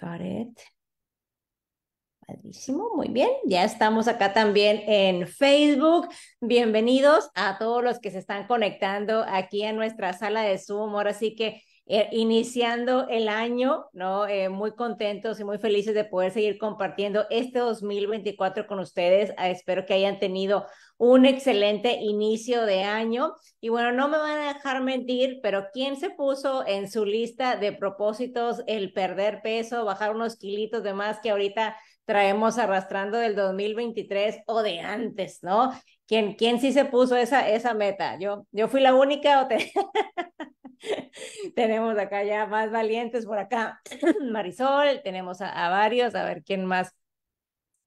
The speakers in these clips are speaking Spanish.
got muy bien. Ya estamos acá también en Facebook. Bienvenidos a todos los que se están conectando aquí en nuestra sala de Zoom. Ahora sí que eh, iniciando el año, ¿no? Eh, muy contentos y muy felices de poder seguir compartiendo este 2024 con ustedes. Ah, espero que hayan tenido un excelente inicio de año. Y bueno, no me van a dejar mentir, pero ¿quién se puso en su lista de propósitos el perder peso, bajar unos kilitos de más que ahorita traemos arrastrando del 2023 o de antes, ¿no? ¿Quién, quién sí se puso esa, esa meta? Yo, yo fui la única o te... tenemos acá ya más valientes por acá, Marisol, tenemos a, varios, a ver quién más.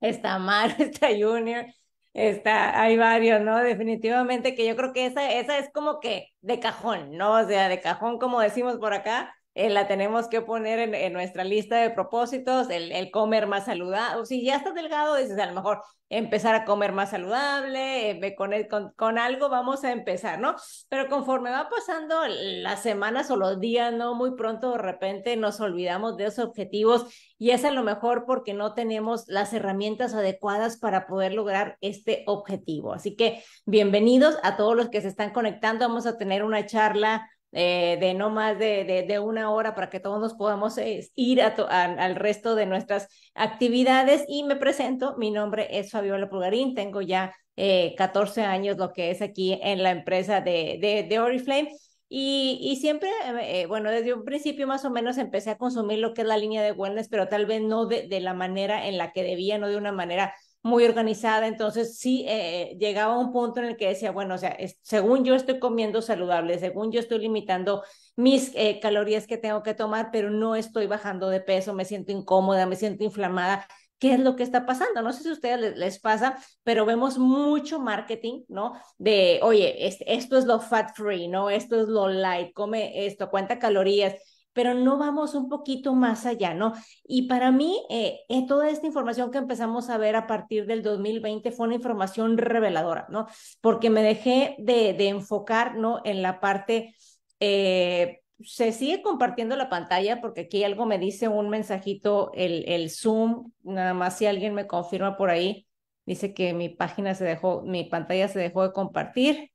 Está Mar, está Junior, está, hay varios, ¿no? Definitivamente que yo creo que esa, esa es como que de cajón, ¿no? O sea, de cajón, como decimos por acá, eh, la tenemos que poner en, nuestra lista de propósitos, el, comer más saludable. O si ya estás delgado, dices a lo mejor empezar a comer más saludable, eh, e, con, con, algo vamos a empezar, ¿no? Pero conforme va pasando las semanas o los días, ¿no? Muy pronto de repente nos olvidamos de esos objetivos y es a lo mejor porque no tenemos las herramientas adecuadas para poder lograr este objetivo. Así que bienvenidos a todos los que se están conectando. Vamos a tener una charla eh, de no más de, una hora para que todos nos podamos eh, ir a al resto de nuestras actividades. Y me presento, mi nombre es Fabiola Pulgarín, tengo ya eh, 14 años lo que es aquí en la empresa de, de, Oriflame. Y, siempre, eh, bueno, desde un principio más o menos empecé a consumir lo que es la línea de wellness, pero tal vez no de, de, la manera en la que debía, no de una manera muy organizada, entonces sí eh, eh, llegaba a un punto en el que decía, bueno, o sea, según yo estoy comiendo saludable, según yo estoy limitando mis eh, calorías que tengo que tomar, pero no estoy bajando de peso, me siento incómoda, me siento inflamada, qué es lo que está pasando. No sé si a ustedes les, pasa, pero vemos mucho marketing, ¿no? De, oye, esto es lo fat free, ¿no? Esto es lo light, come esto, cuenta calorías pero no vamos un poquito más allá, ¿no? Y para mí, eh, eh, toda esta información que empezamos a ver a partir del 2020 fue una información reveladora, ¿no? Porque me dejé de, enfocar, ¿no? En la parte... Eh, se sigue compartiendo la pantalla porque aquí algo me dice un mensajito, el, el Zoom, nada más si alguien me confirma por ahí, dice que mi página se dejó, mi pantalla se dejó de compartir,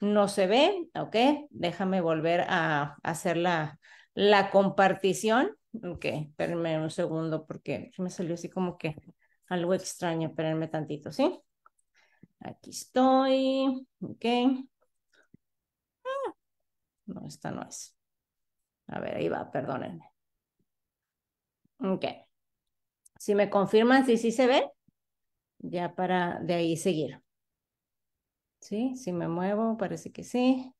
no se ve, ok, déjame volver a hacer la, la compartición. Ok, espérenme un segundo porque me salió así como que algo extraño, espérenme tantito, ¿sí? Aquí estoy, ok. Ah, no, esta no es. A ver, ahí va, perdónenme. Ok. Si me confirman si sí se ve, ya para de ahí seguir. ¿Sí? Si me muevo, parece que sí.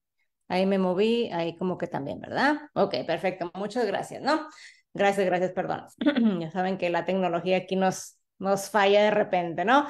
Ahí me moví, ahí como que también, ¿verdad? Ok, perfecto, muchas gracias, ¿no? Gracias, gracias, perdón. ya saben que la tecnología aquí nos, nos falla de repente, ¿no?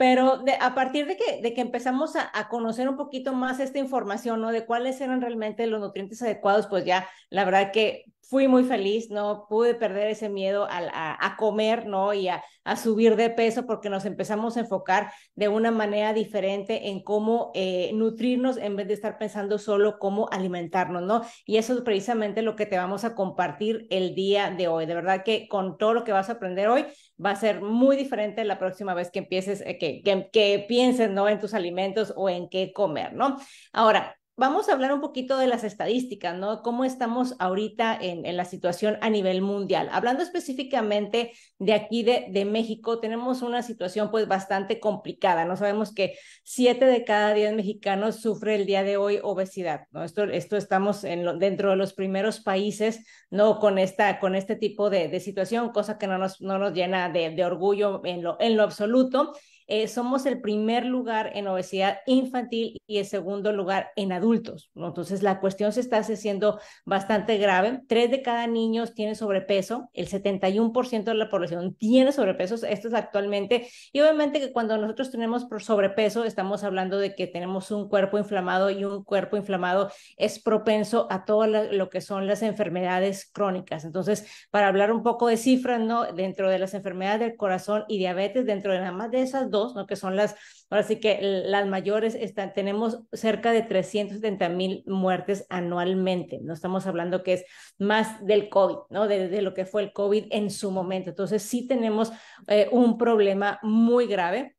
pero a partir de que, empezamos a, conocer un poquito más esta información, ¿no? De cuáles eran realmente los nutrientes adecuados, pues ya la verdad que fui muy feliz, ¿no? Pude perder ese miedo a, comer, ¿no? Y a, subir de peso porque nos empezamos a enfocar de una manera diferente en cómo eh, nutrirnos en vez de estar pensando solo cómo alimentarnos, ¿no? Y eso es precisamente lo que te vamos a compartir el día de hoy. De verdad que con todo lo que vas a aprender hoy, va a ser muy diferente la próxima vez que empieces, eh, que, que, que pienses, ¿no? En tus alimentos o en qué comer, ¿no? Ahora, vamos a hablar un poquito de las estadísticas, ¿no? ¿Cómo estamos ahorita en, la situación a nivel mundial? Hablando específicamente de aquí de, México, tenemos una situación pues bastante complicada, ¿no? Sabemos que siete de cada diez mexicanos sufre el día de hoy obesidad, ¿no? Esto, estamos en dentro de los primeros países, ¿no? Con, esta, con este tipo de, situación, cosa que no nos, llena de, orgullo en en lo absoluto. Eh, somos el primer lugar en obesidad infantil y el segundo lugar en adultos. Entonces, la cuestión se está haciendo bastante grave. Tres de cada niños tiene sobrepeso, el 71% de la población tiene sobrepeso, esto es actualmente, y obviamente que cuando nosotros tenemos sobrepeso, estamos hablando de que tenemos un cuerpo inflamado y un cuerpo inflamado es propenso a todas lo que son las enfermedades crónicas. Entonces, para hablar un poco de cifras, ¿no? Dentro de las enfermedades del corazón y diabetes, dentro de nada más de esas dos, ¿no? que son las, ahora sí que las mayores, están, tenemos cerca de 370 mil muertes anualmente. No estamos hablando que es más del COVID, ¿no? De, lo que fue el COVID en su momento. Entonces sí tenemos eh, un problema muy grave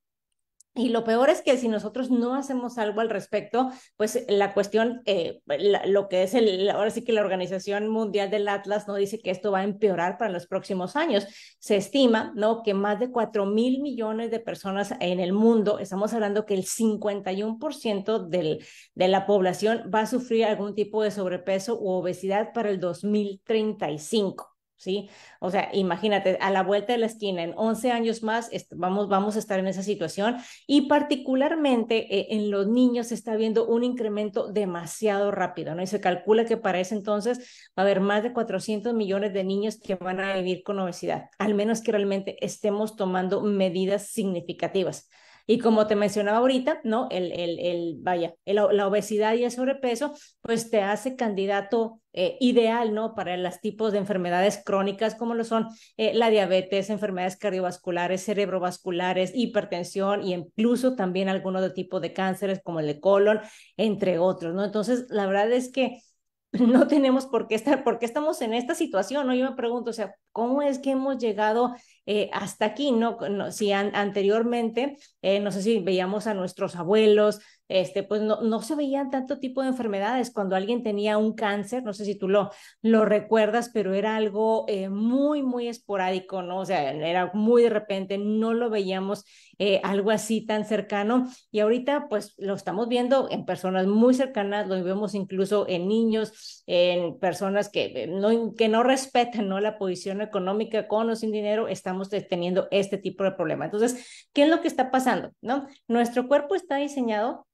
y lo peor es que si nosotros no hacemos algo al respecto, pues la cuestión, eh, lo que es el, ahora sí que la Organización Mundial del Atlas no dice que esto va a empeorar para los próximos años. Se estima, ¿no? Que más de cuatro mil millones de personas en el mundo, estamos hablando que el 51% del, de la población va a sufrir algún tipo de sobrepeso u obesidad para el 2035. ¿sí? O sea, imagínate, a la vuelta de la esquina, en 11 años más, vamos, vamos a estar en esa situación y particularmente eh, en los niños se está viendo un incremento demasiado rápido, ¿no? Y se calcula que para ese entonces va a haber más de 400 millones de niños que van a vivir con obesidad, al menos que realmente estemos tomando medidas significativas. Y como te mencionaba ahorita, ¿no? El, el, el vaya, la obesidad y el sobrepeso, pues te hace candidato eh, ideal, ¿no? Para los tipos de enfermedades crónicas como lo son eh, la diabetes, enfermedades cardiovasculares, cerebrovasculares, hipertensión y incluso también algunos de tipos de cánceres como el de colon, entre otros, ¿no? Entonces, la verdad es que no tenemos por qué estar, por qué estamos en esta situación, ¿no? Yo me pregunto, o sea, ¿cómo es que hemos llegado eh, hasta aquí, ¿no? si anteriormente, eh, no sé si veíamos a nuestros abuelos, este, pues no, no se veían tanto tipo de enfermedades. Cuando alguien tenía un cáncer, no sé si tú lo, lo recuerdas, pero era algo eh, muy, muy esporádico, ¿no? O sea, era muy de repente, no lo veíamos algo así tan cercano. Y ahorita, pues lo estamos viendo en personas muy cercanas, lo vemos incluso en niños, en personas que no, que no respetan, ¿no? La posición económica con o sin dinero, estamos teniendo este tipo de problema. Entonces, ¿qué es lo que está pasando? ¿No? Nuestro cuerpo está diseñado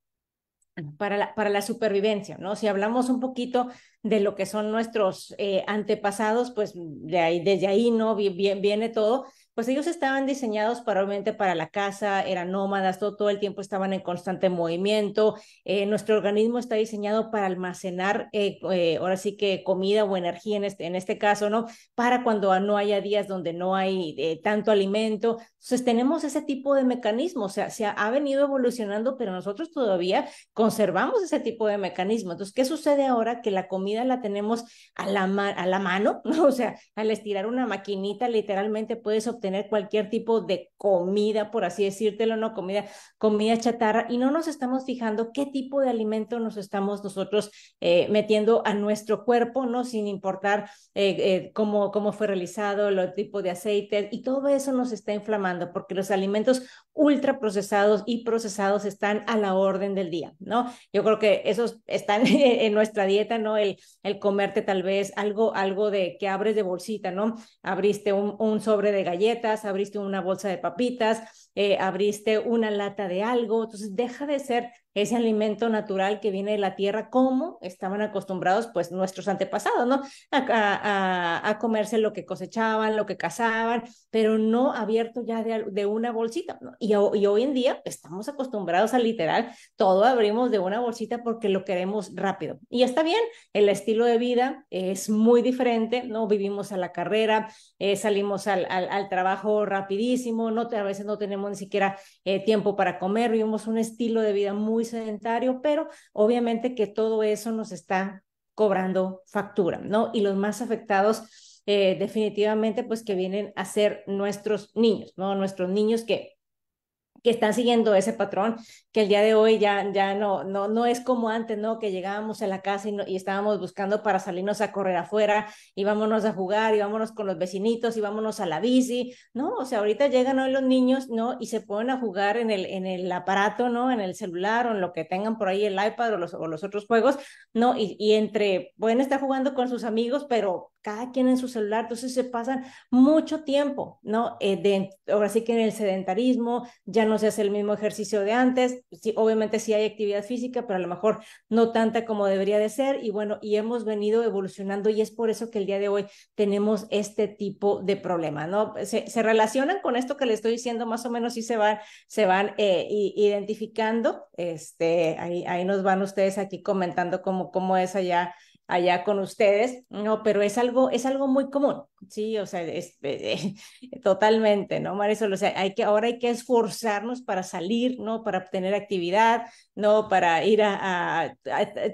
para la, para la supervivencia, ¿no? Si hablamos un poquito de lo que son nuestros eh, antepasados, pues de ahí, desde ahí, ¿no? viene todo, pues ellos estaban diseñados para, para la casa, eran nómadas, todo, el tiempo estaban en constante movimiento. Eh, nuestro organismo está diseñado para almacenar, eh, eh, ahora sí que comida o energía en este, en este caso, ¿no? Para cuando no haya días donde no hay tanto alimento. Entonces tenemos ese tipo de mecanismo, o sea, se ha, venido evolucionando, pero nosotros todavía conservamos ese tipo de mecanismo. Entonces, ¿qué sucede ahora? Que la comida la tenemos a la, a la mano, O sea, al estirar una maquinita, literalmente puedes obtener tener cualquier tipo de comida, por así decírtelo, no comida, comida chatarra, y no nos estamos fijando qué tipo de alimento nos estamos nosotros eh, metiendo a nuestro cuerpo, ¿no? Sin importar eh, eh, cómo, cómo fue realizado, el tipo de aceite, y todo eso nos está inflamando, porque los alimentos ultra procesados y procesados están a la orden del día, ¿no? Yo creo que esos están en nuestra dieta, ¿no? El, el comerte tal vez algo, algo de que abres de bolsita, ¿no? Abriste un, un sobre de galletas abriste una bolsa de papitas, eh, abriste una lata de algo, entonces deja de ser ese alimento natural que viene de la tierra como estaban acostumbrados pues nuestros antepasados, ¿no? A, comerse lo que cosechaban, lo que cazaban, pero no abierto ya de, una bolsita, y, hoy en día estamos acostumbrados a literal, todo abrimos de una bolsita porque lo queremos rápido. Y está bien, el estilo de vida es muy diferente, ¿no? Vivimos a la carrera, eh, salimos al, al, trabajo rapidísimo, no, a veces no tenemos ni siquiera eh, tiempo para comer, vivimos un estilo de vida muy sedentario, pero obviamente que todo eso nos está cobrando factura, ¿no? Y los más afectados eh, definitivamente pues que vienen a ser nuestros niños, ¿no? Nuestros niños que que están siguiendo ese patrón, que el día de hoy ya, ya no, no, no es como antes, ¿no? Que llegábamos a la casa y, y estábamos buscando para salirnos a correr afuera y vámonos a jugar y vámonos con los vecinitos y vámonos a la bici, ¿no? O sea, ahorita llegan hoy los niños, ¿no? Y se ponen a jugar en el, en el aparato, ¿no? En el celular o en lo que tengan por ahí, el iPad o los, o los otros juegos, ¿no? Y, y entre, pueden estar jugando con sus amigos, pero cada quien en su celular, entonces se pasan mucho tiempo, ¿no? Eh, de, ahora sí que en el sedentarismo ya no no se hace el mismo ejercicio de antes, obviamente sí hay actividad física, pero a lo mejor no tanta como debería de ser y bueno, y hemos venido evolucionando y es por eso que el día de hoy tenemos este tipo de problema, ¿no? Se, relacionan con esto que le estoy diciendo, más o menos y se van, se van eh, identificando, este, ahí, nos van ustedes aquí comentando cómo, es allá allá con ustedes, no, pero es algo, es algo muy común, Sí, o sea, es, eh, eh, totalmente, ¿no, Marisol? O sea, hay que, ahora hay que esforzarnos para salir, ¿no? Para obtener actividad, ¿no? Para ir a...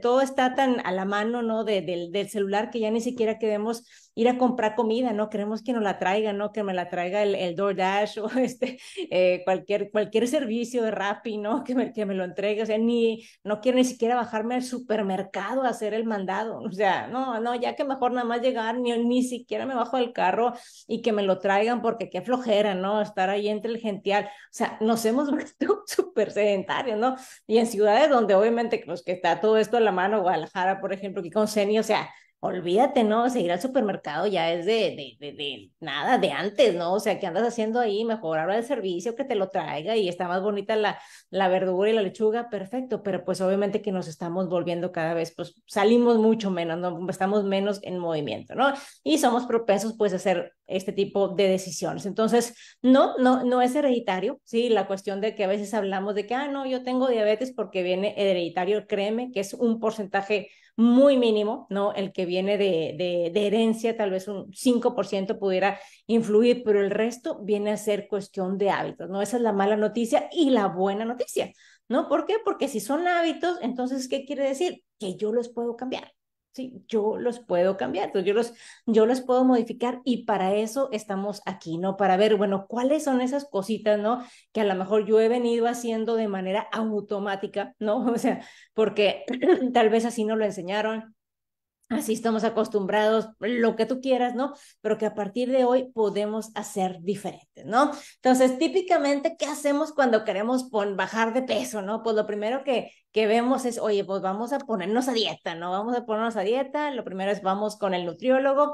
todo está tan a la mano, ¿no? del, del celular que ya ni siquiera queremos ir a comprar comida, ¿no? Queremos que nos la traigan, ¿no? Que me la traiga el, DoorDash o este, eh, cualquier, cualquier servicio de Rappi, ¿no? Que me, que me lo entregue, o sea, ni, no quiero ni siquiera bajarme al supermercado a hacer el mandado, o sea, no, no, ya que mejor nada más llegar, ni, ni siquiera me bajo el carro y que me lo traigan porque qué flojera, ¿no? Estar ahí entre el gential. O sea, nos hemos visto súper sedentarios, ¿no? Y en ciudades donde obviamente pues que está todo esto a la mano, Guadalajara, por ejemplo, que con senio o sea, olvídate, ¿no? Seguir al supermercado ya es de, de, nada, de antes, ¿no? O sea, ¿qué andas haciendo ahí? Mejor el el servicio que te lo traiga y está más bonita la, la verdura y la lechuga, perfecto, pero pues obviamente que nos estamos volviendo cada vez, pues salimos mucho menos, ¿no? Estamos menos en movimiento, ¿no? Y somos propensos pues a hacer este tipo de decisiones. Entonces, no, no, no es hereditario, ¿sí? La cuestión de que a veces hablamos de que, ah, no, yo tengo diabetes porque viene hereditario, créeme que es un porcentaje muy mínimo, ¿no? El que viene de, herencia, tal vez un 5% pudiera influir, pero el resto viene a ser cuestión de hábitos, ¿no? Esa es la mala noticia y la buena noticia, ¿no? ¿Por qué? Porque si son hábitos, entonces, ¿qué quiere decir? Que yo los puedo cambiar. ¿sí? Yo los puedo cambiar, yo los, yo los puedo modificar y para eso estamos aquí, ¿no? Para ver, bueno, cuáles son esas cositas, ¿no? Que a lo mejor yo he venido haciendo de manera automática, ¿no? O sea, porque tal vez así no lo enseñaron, así estamos acostumbrados, lo que tú quieras, ¿no? Pero que a partir de hoy podemos hacer diferente, ¿no? Entonces, típicamente, ¿qué hacemos cuando queremos bajar de peso, ¿no? Pues lo primero que, que vemos es, oye, pues vamos a ponernos a dieta, ¿no? Vamos a ponernos a dieta, lo primero es vamos con el nutriólogo,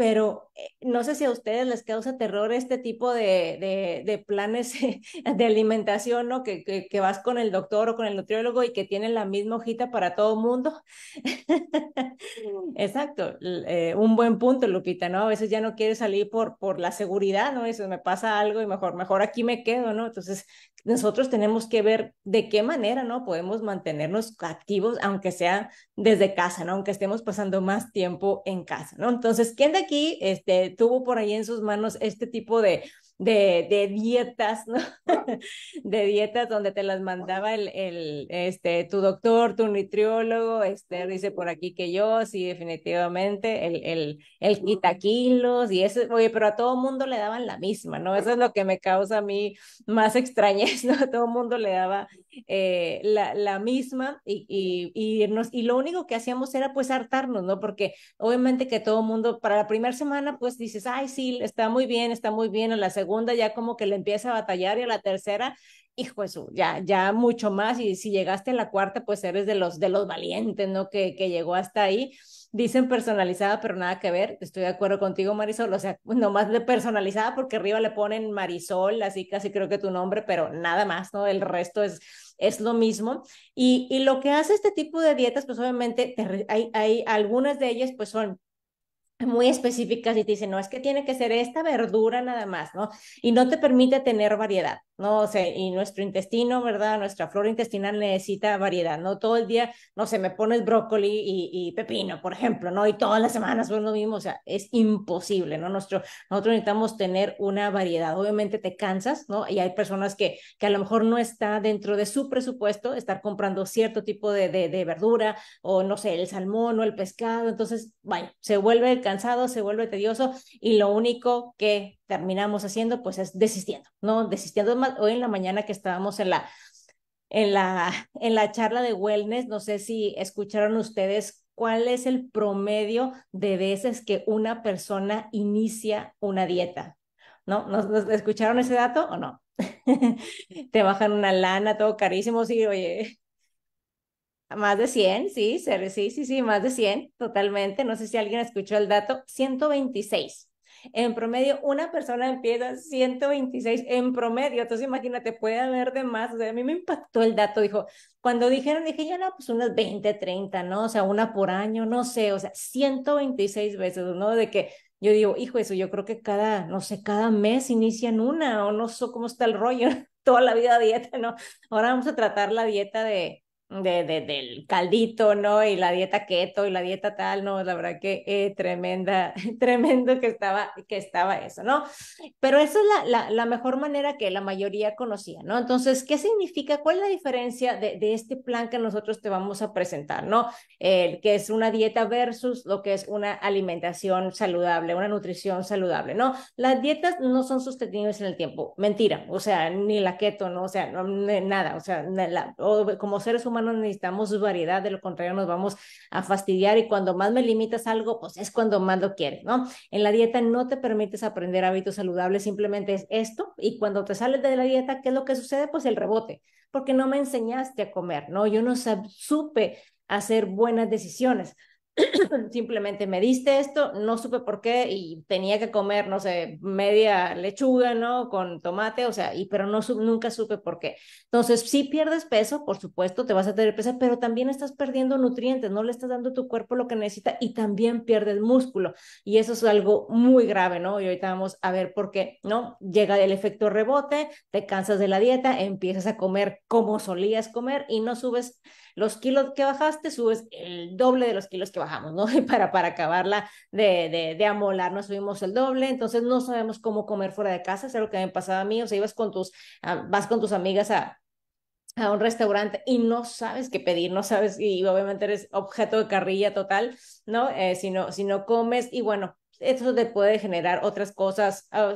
pero eh, no sé si a ustedes les causa terror este tipo de, de, de planes de alimentación, ¿no? Que, que, vas con el doctor o con el nutriólogo y que tienen la misma hojita para todo mundo. Mm. Exacto, eh, un buen punto, Lupita, ¿no? A veces ya no quieres salir por, por la seguridad, ¿no? Eso me pasa algo y mejor, mejor aquí me quedo, ¿no? Entonces, nosotros tenemos que ver de qué manera, ¿no? Podemos mantenernos activos, aunque sea desde casa, ¿no? Aunque estemos pasando más tiempo en casa, ¿no? Entonces, ¿quién de este, tuvo por ahí en sus manos este tipo de de, dietas, ¿no? de dietas donde te las mandaba el, el, este, tu doctor, tu nutriólogo, este, dice por aquí que yo, sí, definitivamente, el, el, el quita kilos y eso, oye, pero a todo mundo le daban la misma, ¿no? Eso es lo que me causa a mí más extrañez, ¿no? A todo mundo le daba eh, la, la misma y, y, y, irnos, y lo único que hacíamos era pues hartarnos, ¿no? Porque obviamente que todo mundo, para la primera semana, pues dices, ay, sí, está muy bien, está muy bien, a la segunda ya como que le empieza a batallar y a la tercera, hijo eso, ya, ya mucho más. Y si llegaste a la cuarta, pues eres de los, de los valientes, ¿no? Que, llegó hasta ahí. Dicen personalizada, pero nada que ver. Estoy de acuerdo contigo, Marisol. O sea, nomás de personalizada, porque arriba le ponen Marisol, así casi creo que tu nombre, pero nada más, ¿no? El resto es, es lo mismo. Y, y lo que hace este tipo de dietas, pues obviamente hay algunas de ellas, pues son muy específicas y te dicen, no, es que tiene que ser esta verdura nada más, ¿no? Y no te permite tener variedad, ¿no? O sea, y nuestro intestino, ¿verdad? Nuestra flora intestinal necesita variedad, ¿no? Todo el día, no sé, me pones brócoli y, pepino, por ejemplo, ¿no? Y todas las semanas pues lo mismo, o sea, es imposible, ¿no? Nuestro, nosotros necesitamos tener una variedad. Obviamente te cansas, ¿no? Y hay personas que, que a lo mejor no está dentro de su presupuesto estar comprando cierto tipo de, de, verdura o, no sé, el salmón o el pescado, entonces, bueno, se vuelve el cansado, se vuelve tedioso y lo único que terminamos haciendo pues es desistiendo, ¿no? Desistiendo más hoy en la mañana que estábamos en la en la en la charla de wellness, no sé si escucharon ustedes cuál es el promedio de veces que una persona inicia una dieta. ¿No? ¿Nos, escucharon ese dato o no? te bajan una lana, todo carísimo, sí, oye, más de 100, sí, sí, sí, sí, más de 100, totalmente. No sé si alguien escuchó el dato, 126. En promedio, una persona empieza 126 en promedio. Entonces, imagínate, puede haber de más. O sea, a mí me impactó el dato. Dijo, cuando dijeron, dije, ya no, pues unas 20, 30, ¿no? O sea, una por año, no sé, o sea, 126 veces, ¿no? De que yo digo, hijo, eso yo creo que cada, no sé, cada mes inician una, o no sé cómo está el rollo, toda la vida dieta, ¿no? Ahora vamos a tratar la dieta de de, del caldito, ¿no? Y la dieta keto y la dieta tal, ¿no? La verdad que eh, tremenda, tremendo que estaba, que estaba eso, ¿no? Pero esa es la, la, mejor manera que la mayoría conocía, ¿no? Entonces, ¿qué significa? ¿Cuál es la diferencia de, de este plan que nosotros te vamos a presentar, ¿no? El que es una dieta versus lo que es una alimentación saludable, una nutrición saludable, ¿no? Las dietas no son sostenibles en el tiempo, mentira, o sea, ni la keto, ¿no? O sea, nada, o sea, como seres humanos, no necesitamos variedad, de lo contrario nos vamos a fastidiar y cuando más me limitas algo, pues es cuando más lo quieres, ¿no? En la dieta no te permites aprender hábitos saludables, simplemente es esto y cuando te sales de la dieta, ¿qué es lo que sucede? Pues el rebote, porque no me enseñaste a comer, ¿no? Yo no supe hacer buenas decisiones. simplemente me diste esto, no supe por qué y tenía que comer, no sé, media lechuga, ¿no? Con tomate, o sea, y, pero no nunca supe por qué. Entonces, si pierdes peso, por supuesto, te vas a tener peso, pero también estás perdiendo nutrientes, no le estás dando a tu cuerpo lo que necesita y también pierdes músculo. Y eso es algo muy grave, ¿no? Y ahorita vamos a ver por qué, ¿no? Llega el efecto rebote, te cansas de la dieta, empiezas a comer como solías comer y no subes los kilos que bajaste, subes el doble de los kilos que bajamos, ¿no? Y para, para acabarla de, de, de amolar, nos subimos el doble, entonces no sabemos cómo comer fuera de casa, es lo que me pasaba a mí, o sea, ibas con tus, ah, vas con tus amigas a a un restaurante y no sabes qué pedir, no sabes, y obviamente eres objeto de carrilla total, ¿no? Eh, si, ¿no? si no comes, y bueno, eso te puede generar otras cosas, ah,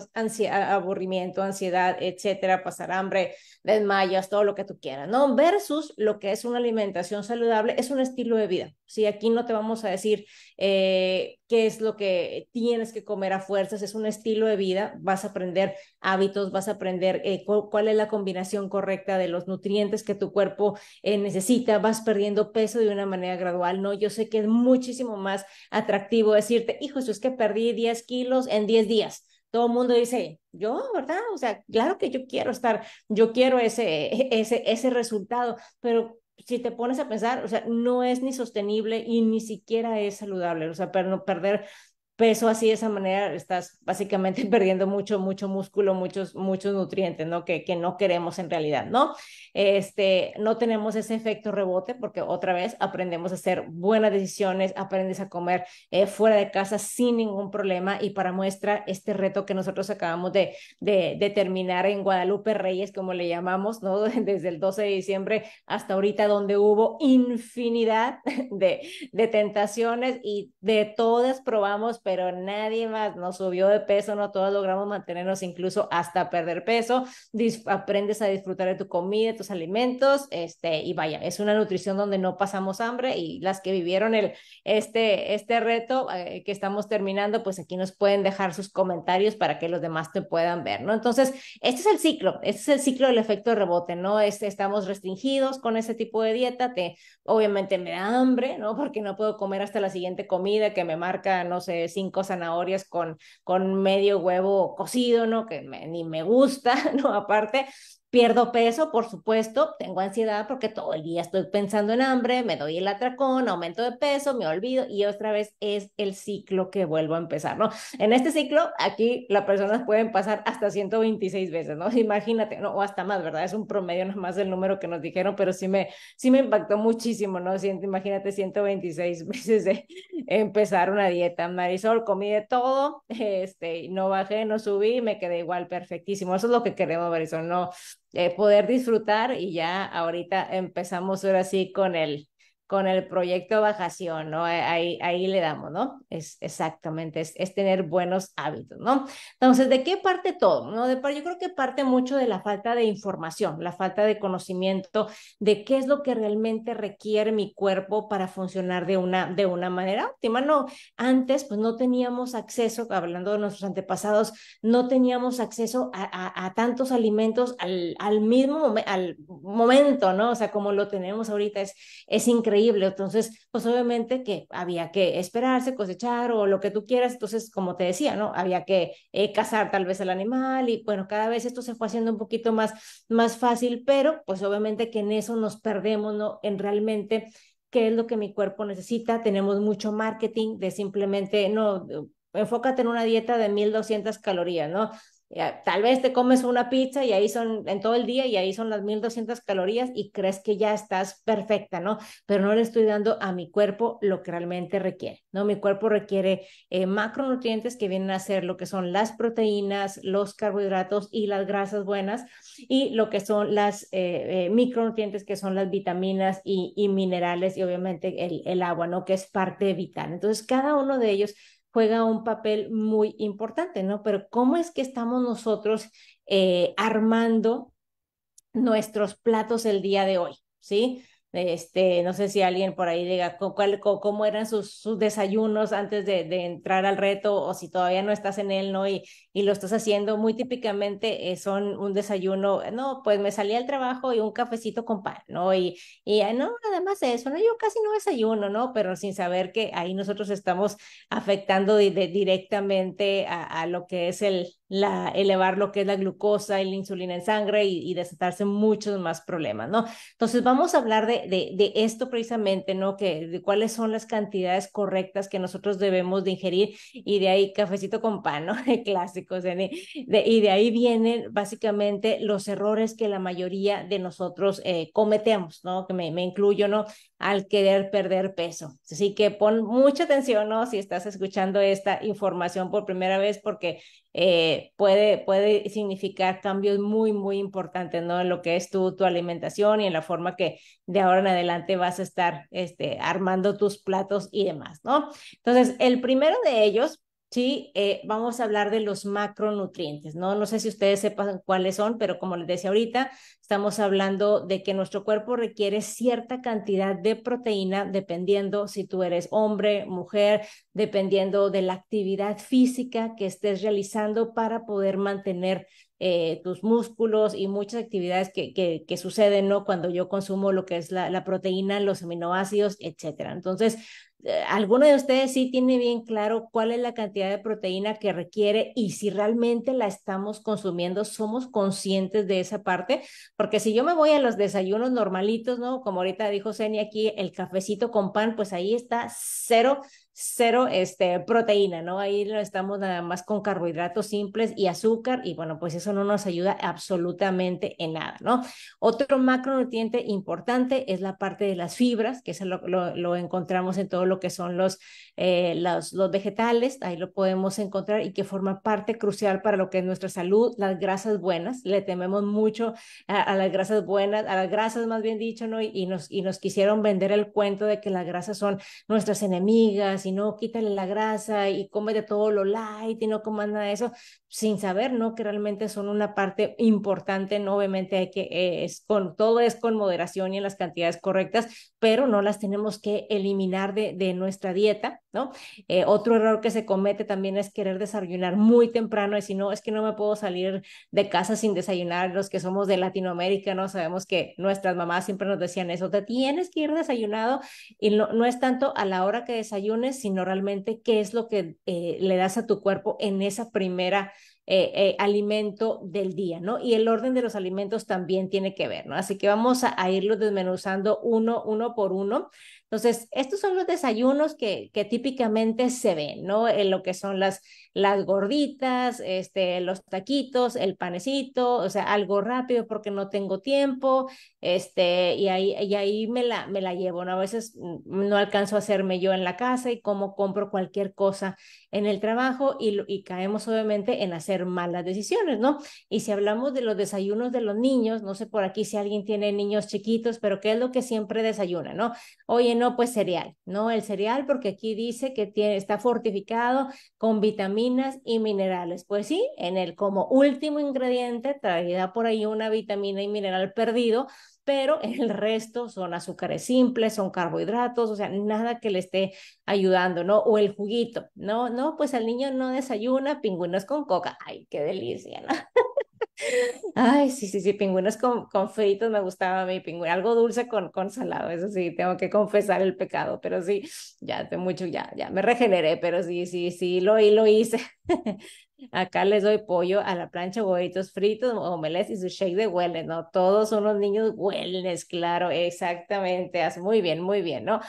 aburrimiento, ansiedad, etcétera, pasar hambre, desmayas, todo lo que tú quieras, ¿no? Versus lo que es una alimentación saludable, es un estilo de vida. Si aquí no te vamos a decir eh, qué es lo que tienes que comer a fuerzas, es un estilo de vida, vas a aprender hábitos, vas a aprender eh, cuál es la combinación correcta de los nutrientes que tu cuerpo eh, necesita, vas perdiendo peso de una manera gradual, ¿no? Yo sé que es muchísimo más atractivo decirte, hijo, eso es que perdí perdí 10 kilos en 10 días. Todo el mundo dice, yo, ¿verdad? O sea, claro que yo quiero estar, yo quiero ese, ese, ese resultado, pero si te pones a pensar, o sea, no es ni sostenible y ni siquiera es saludable, o sea, perder peso así de esa manera estás básicamente perdiendo mucho, mucho músculo, muchos, muchos nutrientes, ¿no? Que, que no queremos en realidad, ¿no? Este, no tenemos ese efecto rebote porque otra vez aprendemos a hacer buenas decisiones, aprendes a comer eh, fuera de casa sin ningún problema y para muestra este reto que nosotros acabamos de, de, de terminar en Guadalupe Reyes, como le llamamos, ¿no? Desde el 12 de diciembre hasta ahorita donde hubo infinidad de, de tentaciones y de todas probamos pero nadie más nos subió de peso, no todos logramos mantenernos incluso hasta perder peso, aprendes a disfrutar de tu comida, de tus alimentos, este, y vaya, es una nutrición donde no pasamos hambre y las que vivieron el, este, este reto eh, que estamos terminando, pues aquí nos pueden dejar sus comentarios para que los demás te puedan ver, ¿no? Entonces, este es el ciclo, este es el ciclo del efecto de rebote, ¿no? Este, estamos restringidos con ese tipo de dieta, te, obviamente me da hambre, ¿no? Porque no puedo comer hasta la siguiente comida que me marca, no sé, cinco zanahorias con, con medio huevo cocido, ¿no? Que ni me gusta, ¿no? Aparte, Pierdo peso, por supuesto, tengo ansiedad porque todo el día estoy pensando en hambre, me doy el atracón, aumento de peso, me olvido y otra vez es el ciclo que vuelvo a empezar, ¿no? En este ciclo, aquí las personas pueden pasar hasta 126 veces, ¿no? Imagínate, ¿no? O hasta más, ¿verdad? Es un promedio nomás del número que nos dijeron, pero sí me, sí me impactó muchísimo, ¿no? Imagínate 126 veces de empezar una dieta. Marisol, comí de todo, este, no bajé, no subí, me quedé igual perfectísimo. Eso es lo que queremos, Marisol, no eh, poder disfrutar y ya ahorita empezamos ahora sí con el con el proyecto Bajación, ¿no? Eh, ahí, ahí le damos, ¿no? Es exactamente, es, es, tener buenos hábitos, ¿no? Entonces, ¿de qué parte todo? ¿no? De, yo creo que parte mucho de la falta de información, la falta de conocimiento de qué es lo que realmente requiere mi cuerpo para funcionar de una, de una manera óptima, ¿no? Antes, pues no teníamos acceso, hablando de nuestros antepasados, no teníamos acceso a, a, a tantos alimentos al, al mismo al momento, ¿no? O sea, como lo tenemos ahorita, es, es increíble increíble. Entonces, pues obviamente que había que esperarse, cosechar o lo que tú quieras. Entonces, como te decía, ¿no? Había que eh, cazar tal vez el animal y bueno, cada vez esto se fue haciendo un poquito más, más fácil, pero pues obviamente que en eso nos perdemos, ¿no? En realmente qué es lo que mi cuerpo necesita. Tenemos mucho marketing de simplemente, no, enfócate en una dieta de 1200 calorías, ¿no? Eh, tal vez te comes una pizza y ahí son en todo el día y ahí son las 1200 calorías y crees que ya estás perfecta, ¿no? Pero no le estoy dando a mi cuerpo lo que realmente requiere, ¿no? Mi cuerpo requiere eh, macronutrientes que vienen a ser lo que son las proteínas, los carbohidratos y las grasas buenas y lo que son las eh, eh micronutrientes que son las vitaminas y, minerales y obviamente el, el agua, ¿no? Que es parte vital. Entonces, cada uno de ellos juega un papel muy importante, ¿no? Pero ¿cómo es que estamos nosotros eh, armando nuestros platos el día de hoy? ¿Sí? Este, no sé si alguien por ahí diga cuál, cómo eran sus, desayunos antes de, entrar al reto o si todavía no estás en él, ¿no? Y, y lo estás haciendo, muy típicamente eh, son un desayuno, eh, no, pues me salí al trabajo y un cafecito con pan, ¿no? Y, y no, además de eso, ¿no? Yo casi no desayuno, ¿no? Pero sin saber que ahí nosotros estamos afectando directamente a, lo que es el, la, elevar lo que es la glucosa y la insulina en sangre y, y desatarse muchos más problemas, ¿no? Entonces vamos a hablar de de, esto precisamente, ¿no? Que, de cuáles son las cantidades correctas que nosotros debemos de ingerir y de ahí cafecito con pan, ¿no? Clásicos. eh y de ahí vienen básicamente los errores que la mayoría de nosotros eh, cometemos, ¿no? Que me, me incluyo, ¿no? al querer perder peso. Así que pon mucha atención ¿no? si estás escuchando esta información por primera vez porque eh, puede, puede significar cambios muy, muy importantes ¿no? en lo que es tu, tu alimentación y en la forma que de ahora en adelante vas a estar este, armando tus platos y demás. ¿no? Entonces, el primero de ellos ¿sí? Eh, vamos a hablar de los macronutrientes, ¿no? No sé si ustedes sepan cuáles son, pero como les decía ahorita, estamos hablando de que nuestro cuerpo requiere cierta cantidad de proteína dependiendo si tú eres hombre, mujer, dependiendo de la actividad física que estés realizando para poder mantener eh, tus músculos y muchas actividades que, suceden, ¿no? Cuando yo consumo lo que es la, la proteína, los aminoácidos, etcétera. Entonces, eh, alguno de ustedes sí tiene bien claro cuál es la cantidad de proteína que requiere y si realmente la estamos consumiendo, somos conscientes de esa parte, porque si yo me voy a los desayunos normalitos, ¿no? Como ahorita dijo Zeni aquí, el cafecito con pan, pues ahí está cero cero este, proteína, ¿no? Ahí lo estamos nada más con carbohidratos simples y azúcar y bueno, pues eso no nos ayuda absolutamente en nada, ¿no? Otro macronutriente importante es la parte de las fibras, que eso lo, lo, encontramos en todo lo que son los, eh, los, los, vegetales, ahí lo podemos encontrar y que forma parte crucial para lo que es nuestra salud, las grasas buenas, le tememos mucho a, las grasas buenas, a las grasas más bien dicho, ¿no? Y, nos, y nos quisieron vender el cuento de que las grasas son nuestras enemigas y no quítale la grasa y come de todo lo light y no comas nada de eso, sin saber, ¿no? Que realmente son una parte importante, ¿no? Obviamente hay que, eh, es con, todo es con moderación y en las cantidades correctas, pero no las tenemos que eliminar de nuestra dieta, ¿no? Eh, otro error que se comete también es querer desayunar muy temprano y si no, es que no me puedo salir de casa sin desayunar. Los que somos de Latinoamérica, ¿no? Sabemos que nuestras mamás siempre nos decían eso, te tienes que ir desayunado y no, no es tanto a la hora que desayunes, sino realmente qué es lo que eh, le das a tu cuerpo en esa primera eh, alimento del día, ¿no? Y el orden de los alimentos también tiene que ver, ¿no? Así que vamos a, a irlo desmenuzando uno, uno por uno. Entonces, estos son los desayunos que, que típicamente se ven, ¿no? En lo que son las, las gorditas, este, los taquitos, el panecito, o sea, algo rápido porque no tengo tiempo, este, y ahí, y ahí me, la, me la llevo, ¿no? A veces mm, no alcanzo a hacerme yo en la casa y como compro cualquier cosa en el trabajo y, y caemos obviamente en hacer malas decisiones, ¿no? Y si hablamos de los desayunos de los niños, no sé por aquí si alguien tiene niños chiquitos, pero ¿qué es lo que siempre desayuna, ¿no? hoy no no, pues cereal, ¿no? El cereal porque aquí dice que tiene, está fortificado con vitaminas y minerales. Pues sí, en el como último ingrediente traería por ahí una vitamina y mineral perdido, pero el resto son azúcares simples, son carbohidratos, o sea, nada que le esté ayudando, ¿no? O el juguito, ¿no? No, pues al niño no desayuna pingüinos con coca. Ay, qué delicia, ¿no? Ay, sí, sí, sí, pingüinos con, con fritos me gustaba a mí, pingüino, algo dulce con, con salado, eso sí, tengo que confesar el pecado, pero sí, ya de mucho, ya, ya me regeneré, pero sí, sí, sí, lo, lo hice. Acá les doy pollo a la plancha, huevitos fritos, omelets y su shake de wellness, ¿no? Todos son los niños hueles, claro, exactamente. Muy bien, muy bien, ¿no?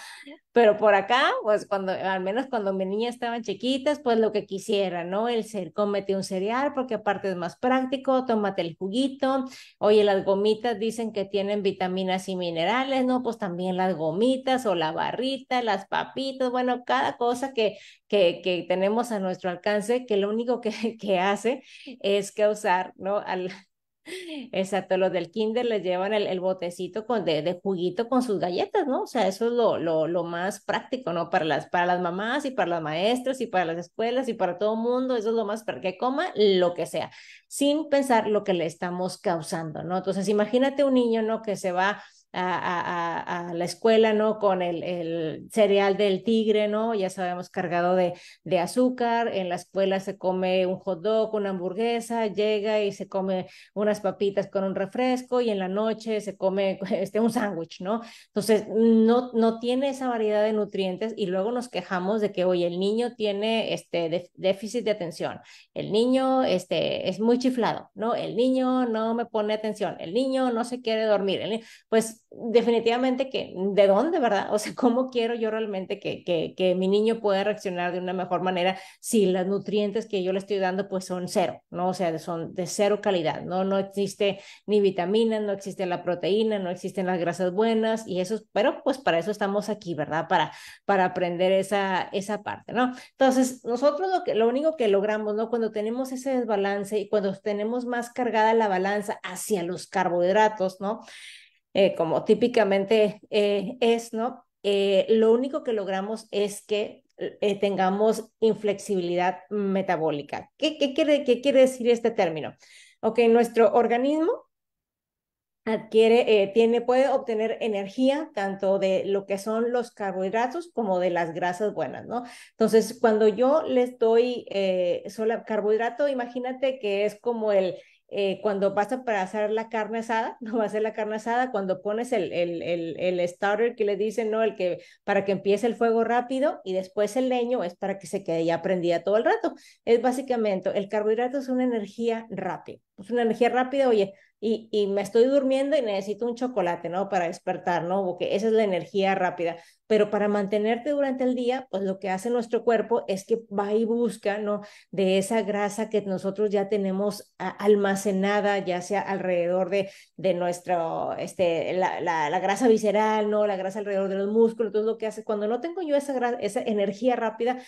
Pero por acá, pues cuando, al menos cuando mis niñas estaban chiquitas, pues lo que quisiera, ¿no? El ser, cómete un cereal porque aparte es más práctico, tómate el juguito. Oye, las gomitas dicen que tienen vitaminas y minerales, ¿no? Pues también las gomitas o la barrita, las papitas, bueno, cada cosa que, que tenemos a nuestro alcance, que lo único que que hace es causar, ¿no? Al, Exacto, los del kinder les llevan el, botecito con, de, juguito con sus galletas, ¿no? O sea, eso es lo, lo, lo, más práctico, ¿no? Para las, para las mamás y para las maestras y para las escuelas y para todo mundo, eso es lo más para que coma lo que sea, sin pensar lo que le estamos causando, ¿no? Entonces, imagínate un niño, ¿no? Que se va a, la escuela, ¿no? Con el, cereal del tigre, ¿no? Ya sabemos, cargado de, de azúcar, en la escuela se come un hot dog, una hamburguesa, llega y se come unas papitas con un refresco y en la noche se come este, un sándwich, ¿no? Entonces, no, no tiene esa variedad de nutrientes y luego nos quejamos de que, oye, el niño tiene este déficit de atención, el niño este, es muy chiflado, ¿no? El niño no me pone atención, el niño no se quiere dormir, el, pues definitivamente que, ¿de dónde, verdad? O sea, ¿cómo quiero yo realmente que, que, mi niño pueda reaccionar de una mejor manera si las nutrientes que yo le estoy dando pues son cero, ¿no? O sea, son de cero calidad, ¿no? No existe ni vitamina, no existe la proteína, no existen las grasas buenas y eso, pero pues para eso estamos aquí, ¿verdad? Para, para aprender esa, esa parte, ¿no? Entonces, nosotros lo, que, lo único que logramos, ¿no? Cuando tenemos ese desbalance y cuando tenemos más cargada la balanza hacia los carbohidratos, ¿no? Eh, como típicamente eh, es, ¿no? Eh, lo único que logramos es que tengamos inflexibilidad metabólica. ¿Qué, qué, quiere, ¿Qué quiere decir este término? Ok, nuestro organismo adquiere, tiene, puede obtener energía tanto de lo que son los carbohidratos como de las grasas buenas, ¿no? Entonces, cuando yo les doy solo carbohidrato, imagínate que es como el, eh, cuando vas para hacer la carne asada, no va a ser la carne asada, cuando pones el, el, el, el, starter que le dicen, ¿no? El que para que empiece el fuego rápido y después el leño es para que se quede ya prendida todo el rato. Es básicamente, el carbohidrato es una energía rápida, es una energía rápida, oye, y, y, me estoy durmiendo y necesito un chocolate, ¿no? Para despertar, ¿no? Porque esa es la energía rápida. Pero para mantenerte durante el día, pues lo que hace nuestro cuerpo es que va y busca, ¿no? De esa grasa que nosotros ya tenemos almacenada, ya sea alrededor de, de nuestro, este, la, la, grasa visceral, ¿no? La grasa alrededor de los músculos. Entonces lo que hace, cuando no tengo yo esa, esa energía rápida,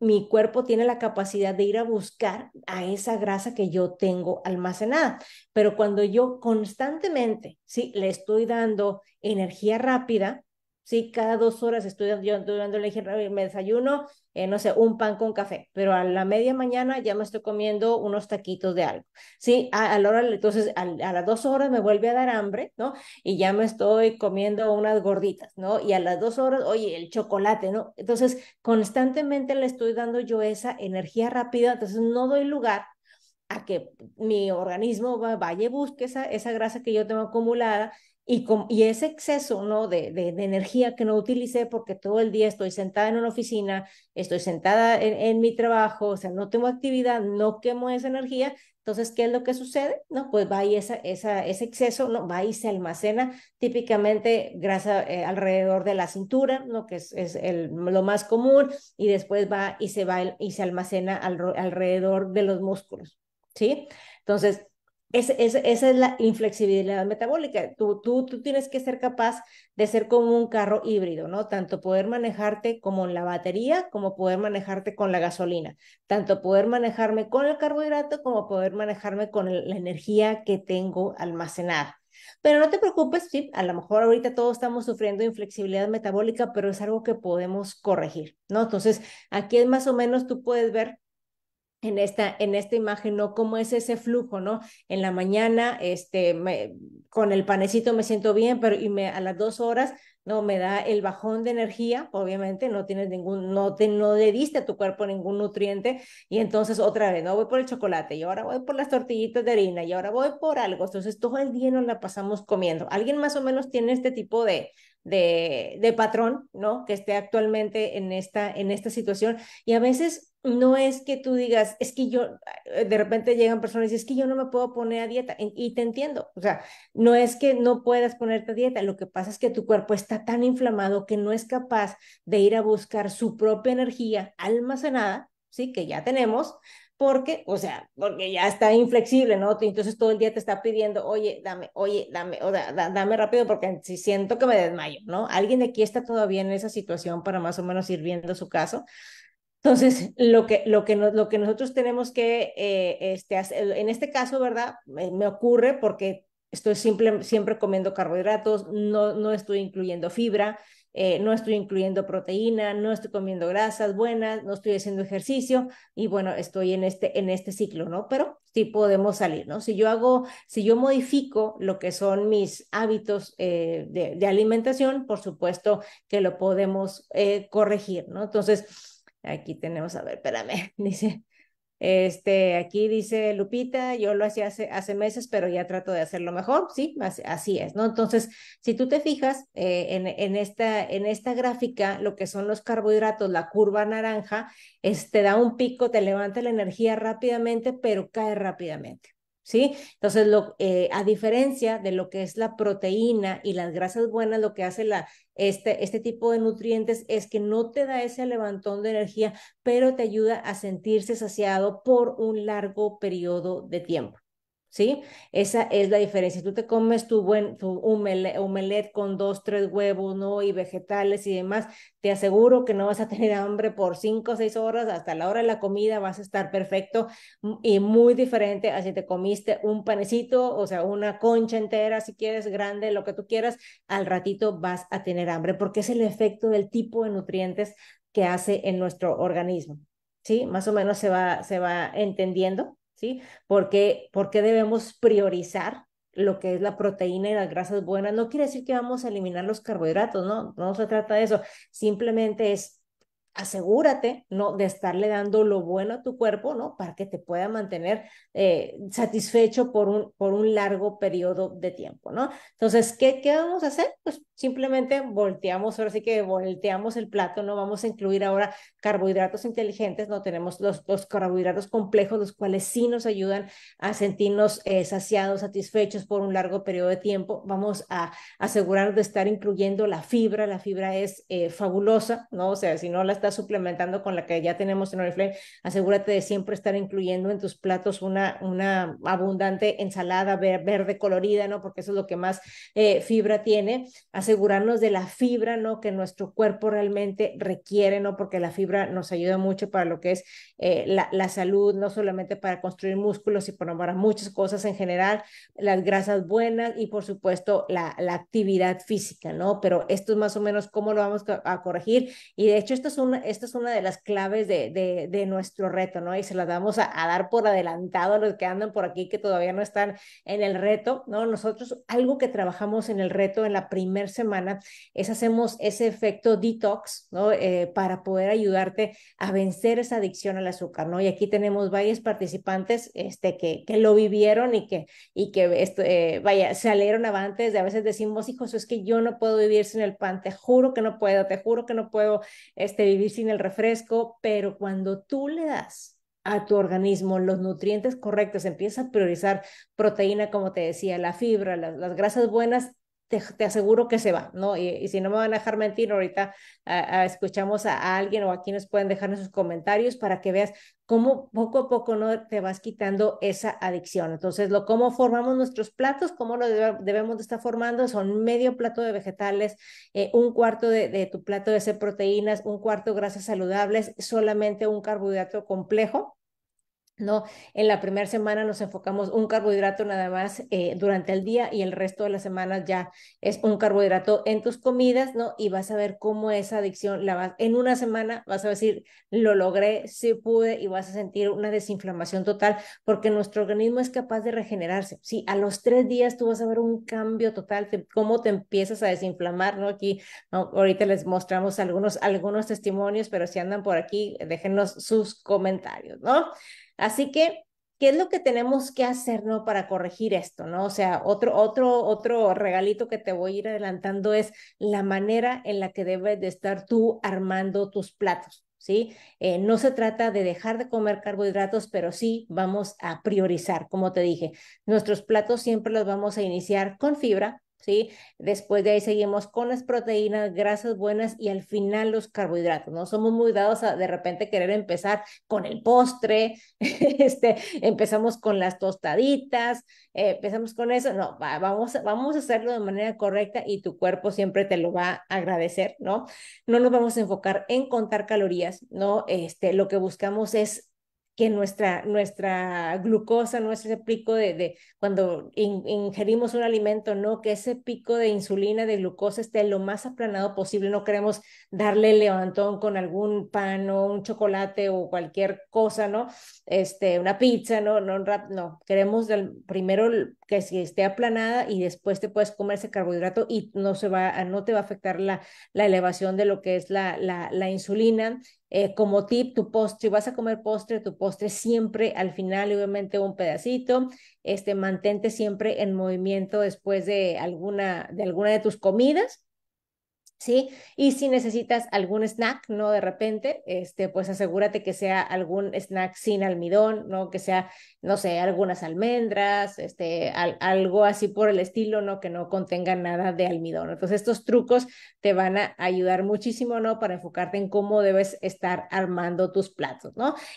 mi cuerpo tiene la capacidad de ir a buscar a esa grasa que yo tengo almacenada. Pero cuando yo yo constantemente, ¿sí? Le estoy dando energía rápida, ¿sí? Cada dos horas estoy dando, yo estoy energía rápida, me desayuno, eh, no sé, un pan con café, pero a la media mañana ya me estoy comiendo unos taquitos de algo, ¿sí? A, la hora, entonces, a, a, las dos horas me vuelve a dar hambre, ¿no? Y ya me estoy comiendo unas gorditas, ¿no? Y a las dos horas, oye, el chocolate, ¿no? Entonces, constantemente le estoy dando yo esa energía rápida, entonces no doy lugar a que mi organismo vaya y busque esa, esa grasa que yo tengo acumulada y, y ese exceso ¿no? De, energía que no utilice porque todo el día estoy sentada en una oficina, estoy sentada en, mi trabajo, o sea, no tengo actividad, no quemo esa energía. Entonces, ¿qué es lo que sucede? No, pues va y esa, esa, ese exceso, ¿no? va y se almacena típicamente grasa eh, alrededor de la cintura, lo que es, lo más común, y después va y se, va y se almacena alrededor de los músculos. ¿sí? Entonces, esa es la inflexibilidad metabólica. Tú, tú, tienes que ser capaz de ser como un carro híbrido, ¿no? Tanto poder manejarte como en la batería, como poder manejarte con la gasolina, tanto poder manejarme con el carbohidrato, como poder manejarme con la energía que tengo almacenada. Pero no te preocupes, sí, a lo mejor ahorita todos estamos sufriendo inflexibilidad metabólica, pero es algo que podemos corregir, ¿no? Entonces, aquí es más o menos, tú puedes ver en esta, en esta imagen, ¿no? ¿Cómo es ese flujo, ¿no? En la mañana, este, con el panecito me siento bien, pero y me, a las dos horas, ¿no? Me da el bajón de energía, obviamente, no tienes ningún, no, no le diste a tu cuerpo ningún nutriente, y entonces otra vez, ¿no? Voy por el chocolate, y ahora voy por las tortillitas de harina, y ahora voy por algo, entonces todo el día nos la pasamos comiendo. ¿Alguien más o menos tiene este tipo de, de, patrón, ¿no? Que esté actualmente en esta, en esta situación. Y a veces no es que tú digas, es que yo, eh, de repente llegan personas y es que yo no me puedo poner a dieta, y te entiendo, o sea, no es que no puedas ponerte a dieta, lo que pasa es que tu cuerpo está tan inflamado que no es capaz de ir a buscar su propia energía almacenada, ¿sí? Que ya tenemos, porque, o sea, porque ya está inflexible, ¿no? Entonces todo el día te está pidiendo, oye, dame, oye, dame, o sea, dame rápido porque si siento que me desmayo, ¿no? Alguien de aquí está todavía en esa situación para más o menos ir viendo su caso. Entonces, lo que, lo que, lo que nosotros tenemos que, eh, este, hacer, en este caso, ¿verdad? Me, ocurre porque estoy simple, siempre comiendo carbohidratos, no, no estoy incluyendo fibra, eh, no estoy incluyendo proteína, no estoy comiendo grasas buenas, no estoy haciendo ejercicio y bueno, estoy en este, en este ciclo, ¿no? Pero sí podemos salir, ¿no? Si yo hago, si yo modifico lo que son mis hábitos eh, de, alimentación, por supuesto que lo podemos corregir, ¿no? Entonces, Aquí tenemos, a ver, espérame, dice, este, aquí dice Lupita, yo lo hacía hace, meses, pero ya trato de hacerlo mejor, sí, así, es, ¿no? Entonces, si tú te fijas eh, en, esta, en esta gráfica, lo que son los carbohidratos, la curva naranja, este, da un pico, te levanta la energía rápidamente, pero cae rápidamente. ¿sí? Entonces, lo, eh, a diferencia de lo que es la proteína y las grasas buenas, lo que hace este, este tipo de nutrientes es que no te da ese levantón de energía, pero te ayuda a sentirse saciado por un largo periodo de tiempo. ¿sí? Esa es la diferencia. Tú te comes tu buen tu con dos, tres huevos, ¿no? Y vegetales y demás, te aseguro que no vas a tener hambre por cinco o seis horas, hasta la hora de la comida vas a estar perfecto y muy diferente a si te comiste un panecito, o sea, una concha entera, si quieres, grande, lo que tú quieras, al ratito vas a tener hambre, porque es el efecto del tipo de nutrientes que hace en nuestro organismo. ¿Sí? Más o menos se va, se va entendiendo. ¿sí? Porque, qué debemos priorizar lo que es la proteína y las grasas buenas. No quiere decir que vamos a eliminar los carbohidratos, no, no se trata de eso. Simplemente es asegúrate, ¿no? De estarle dando lo bueno a tu cuerpo, ¿no? Para que te pueda mantener eh, satisfecho por un, por un largo periodo de tiempo, ¿no? Entonces, ¿qué, ¿qué vamos a hacer? Pues simplemente volteamos, ahora sí que volteamos el plato, ¿no? Vamos a incluir ahora carbohidratos inteligentes, ¿no? Tenemos los, los carbohidratos complejos, los cuales sí nos ayudan a sentirnos eh, saciados, satisfechos por un largo periodo de tiempo. Vamos a asegurarnos de estar incluyendo la fibra, la fibra es eh, fabulosa, ¿no? O sea, si no la está suplementando con la que ya tenemos en Oriflame, asegúrate de siempre estar incluyendo en tus platos una, una abundante ensalada verde colorida, ¿no? Porque eso es lo que más eh, fibra tiene. Asegurarnos de la fibra, ¿no? Que nuestro cuerpo realmente requiere, ¿no? Porque la fibra nos ayuda mucho para lo que es eh, la, salud, no solamente para construir músculos y para muchas cosas en general, las grasas buenas y por supuesto la, la actividad física, ¿no? Pero esto es más o menos cómo lo vamos a corregir. Y de hecho, esto es una esta es una de las claves de, nuestro reto, ¿no? Y se las vamos a, dar por adelantado a los que andan por aquí que todavía no están en el reto, ¿no? Nosotros algo que trabajamos en el reto en la primera semana es hacemos ese efecto detox, ¿no? Eh, para poder ayudarte a vencer esa adicción al azúcar, ¿no? Y aquí tenemos varios participantes este, que, lo vivieron y que, y que esto, vaya, eh, vaya, salieron avantes, de a veces decimos, hijos, es que yo no puedo vivir sin el pan, te juro que no puedo, te juro que no puedo este, vivir sin el refresco, pero cuando tú le das a tu organismo los nutrientes correctos, empieza a priorizar proteína, como te decía, la fibra, las grasas buenas, te, aseguro que se va, ¿no? Y, si no me van a dejar mentir, ahorita escuchamos a, alguien o aquí nos pueden dejar en sus comentarios para que veas cómo poco a poco no te vas quitando esa adicción. Entonces, lo cómo formamos nuestros platos, cómo lo debemos de estar formando, son medio plato de vegetales, eh, un cuarto de, de tu plato de ser proteínas, un cuarto grasas saludables, solamente un carbohidrato complejo ¿no? En la primera semana nos enfocamos un carbohidrato nada más eh, durante el día y el resto de la semana ya es un carbohidrato en tus comidas, ¿no? Y vas a ver cómo esa adicción la en una semana vas a decir, lo logré, sí pude y vas a sentir una desinflamación total porque nuestro organismo es capaz de regenerarse. Sí, a los tres días tú vas a ver un cambio total, cómo te empiezas a desinflamar, ¿no? Aquí ahorita les mostramos algunos, algunos testimonios, pero si andan por aquí, déjenos sus comentarios, ¿no? Así que, ¿qué es lo que tenemos que hacer, no, para corregir esto, no? O sea, otro, otro, otro regalito que te voy a ir adelantando es la manera en la que debes de estar tú armando tus platos. ¿Sí? Eh, no se trata de dejar de comer carbohidratos, pero sí vamos a priorizar, como te dije. Nuestros platos siempre los vamos a iniciar con fibra, ¿sí? Después de ahí seguimos con las proteínas, grasas buenas y al final los carbohidratos, ¿no? Somos muy dados a de repente querer empezar con el postre, este, empezamos con las tostaditas, eh, empezamos con eso, no, vamos, vamos a hacerlo de manera correcta y tu cuerpo siempre te lo va a agradecer, ¿no? No nos vamos a enfocar en contar calorías, ¿no? Este, lo que buscamos es que nuestra, nuestra glucosa, ese pico de, cuando ingerimos un alimento, ¿no? Que ese pico de insulina, de glucosa esté lo más aplanado posible. No queremos darle levantón con algún pan o un chocolate o cualquier cosa, ¿no? Este, una pizza, ¿no? No, no, no. queremos del, primero que esté aplanada y después te puedes comer ese carbohidrato y no, se va, no te va a afectar la, elevación de lo que es la, la, la insulina eh, como tip, tu postre, vas a comer postre, tu postre siempre al final, obviamente un pedacito, este, mantente siempre en movimiento después de alguna, de alguna de tus comidas ¿sí? Y si necesitas algún snack, ¿no? De repente, este, pues asegúrate que sea algún snack sin almidón, ¿no? Que sea, no sé, algunas almendras, este, algo así por el estilo, ¿no? Que no contenga nada de almidón. Entonces, estos trucos te van a ayudar muchísimo, ¿no? Para enfocarte en cómo debes estar armando tus platos,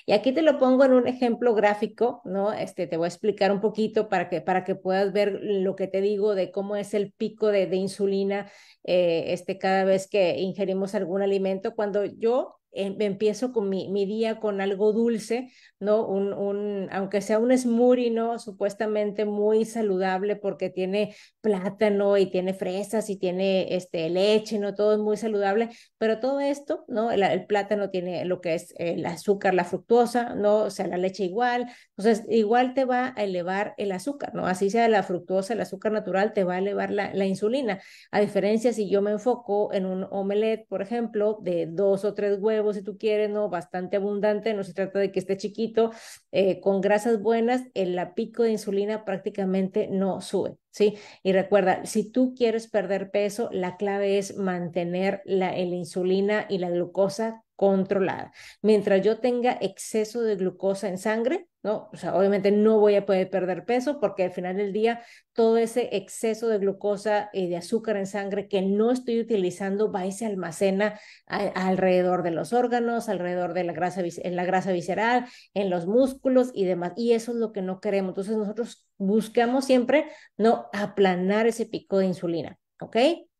Y aquí te lo pongo en un ejemplo gráfico, ¿no? Este, te voy a explicar un poquito para que, para que puedas ver lo que te digo de cómo es el pico de, insulina, eh, este cada vez que ingerimos algún alimento, cuando yo Em, empiezo con mi, mi, día con algo dulce, ¿no? Un, un, aunque sea un smoothie, ¿no? Supuestamente muy saludable porque tiene plátano y tiene fresas y tiene este, leche, ¿no? Todo es muy saludable, pero todo esto, ¿no? El, plátano tiene lo que es el azúcar, la fructosa, ¿no? O sea, la leche igual, entonces igual te va a elevar el azúcar, ¿no? Así sea la fructosa, el azúcar natural, te va a elevar la, la insulina. A diferencia si yo me enfoco en un omelette, por ejemplo, de dos o tres huevos, si tú quieres, ¿no? Bastante abundante, no se trata de que esté chiquito, eh, con grasas buenas, el pico de insulina prácticamente no sube, ¿sí? Y recuerda, si tú quieres perder peso, la clave es mantener la, la insulina y la glucosa controlada. Mientras yo tenga exceso de glucosa en sangre, ¿no? O sea, obviamente no voy a poder perder peso porque al final del día todo ese exceso de glucosa y de azúcar en sangre que no estoy utilizando va y se almacena alrededor de los órganos, alrededor de la grasa, en la grasa visceral, en los músculos y demás. Y eso es lo que no queremos. Entonces nosotros buscamos siempre, ¿no? Aplanar ese pico de insulina, ¿ok?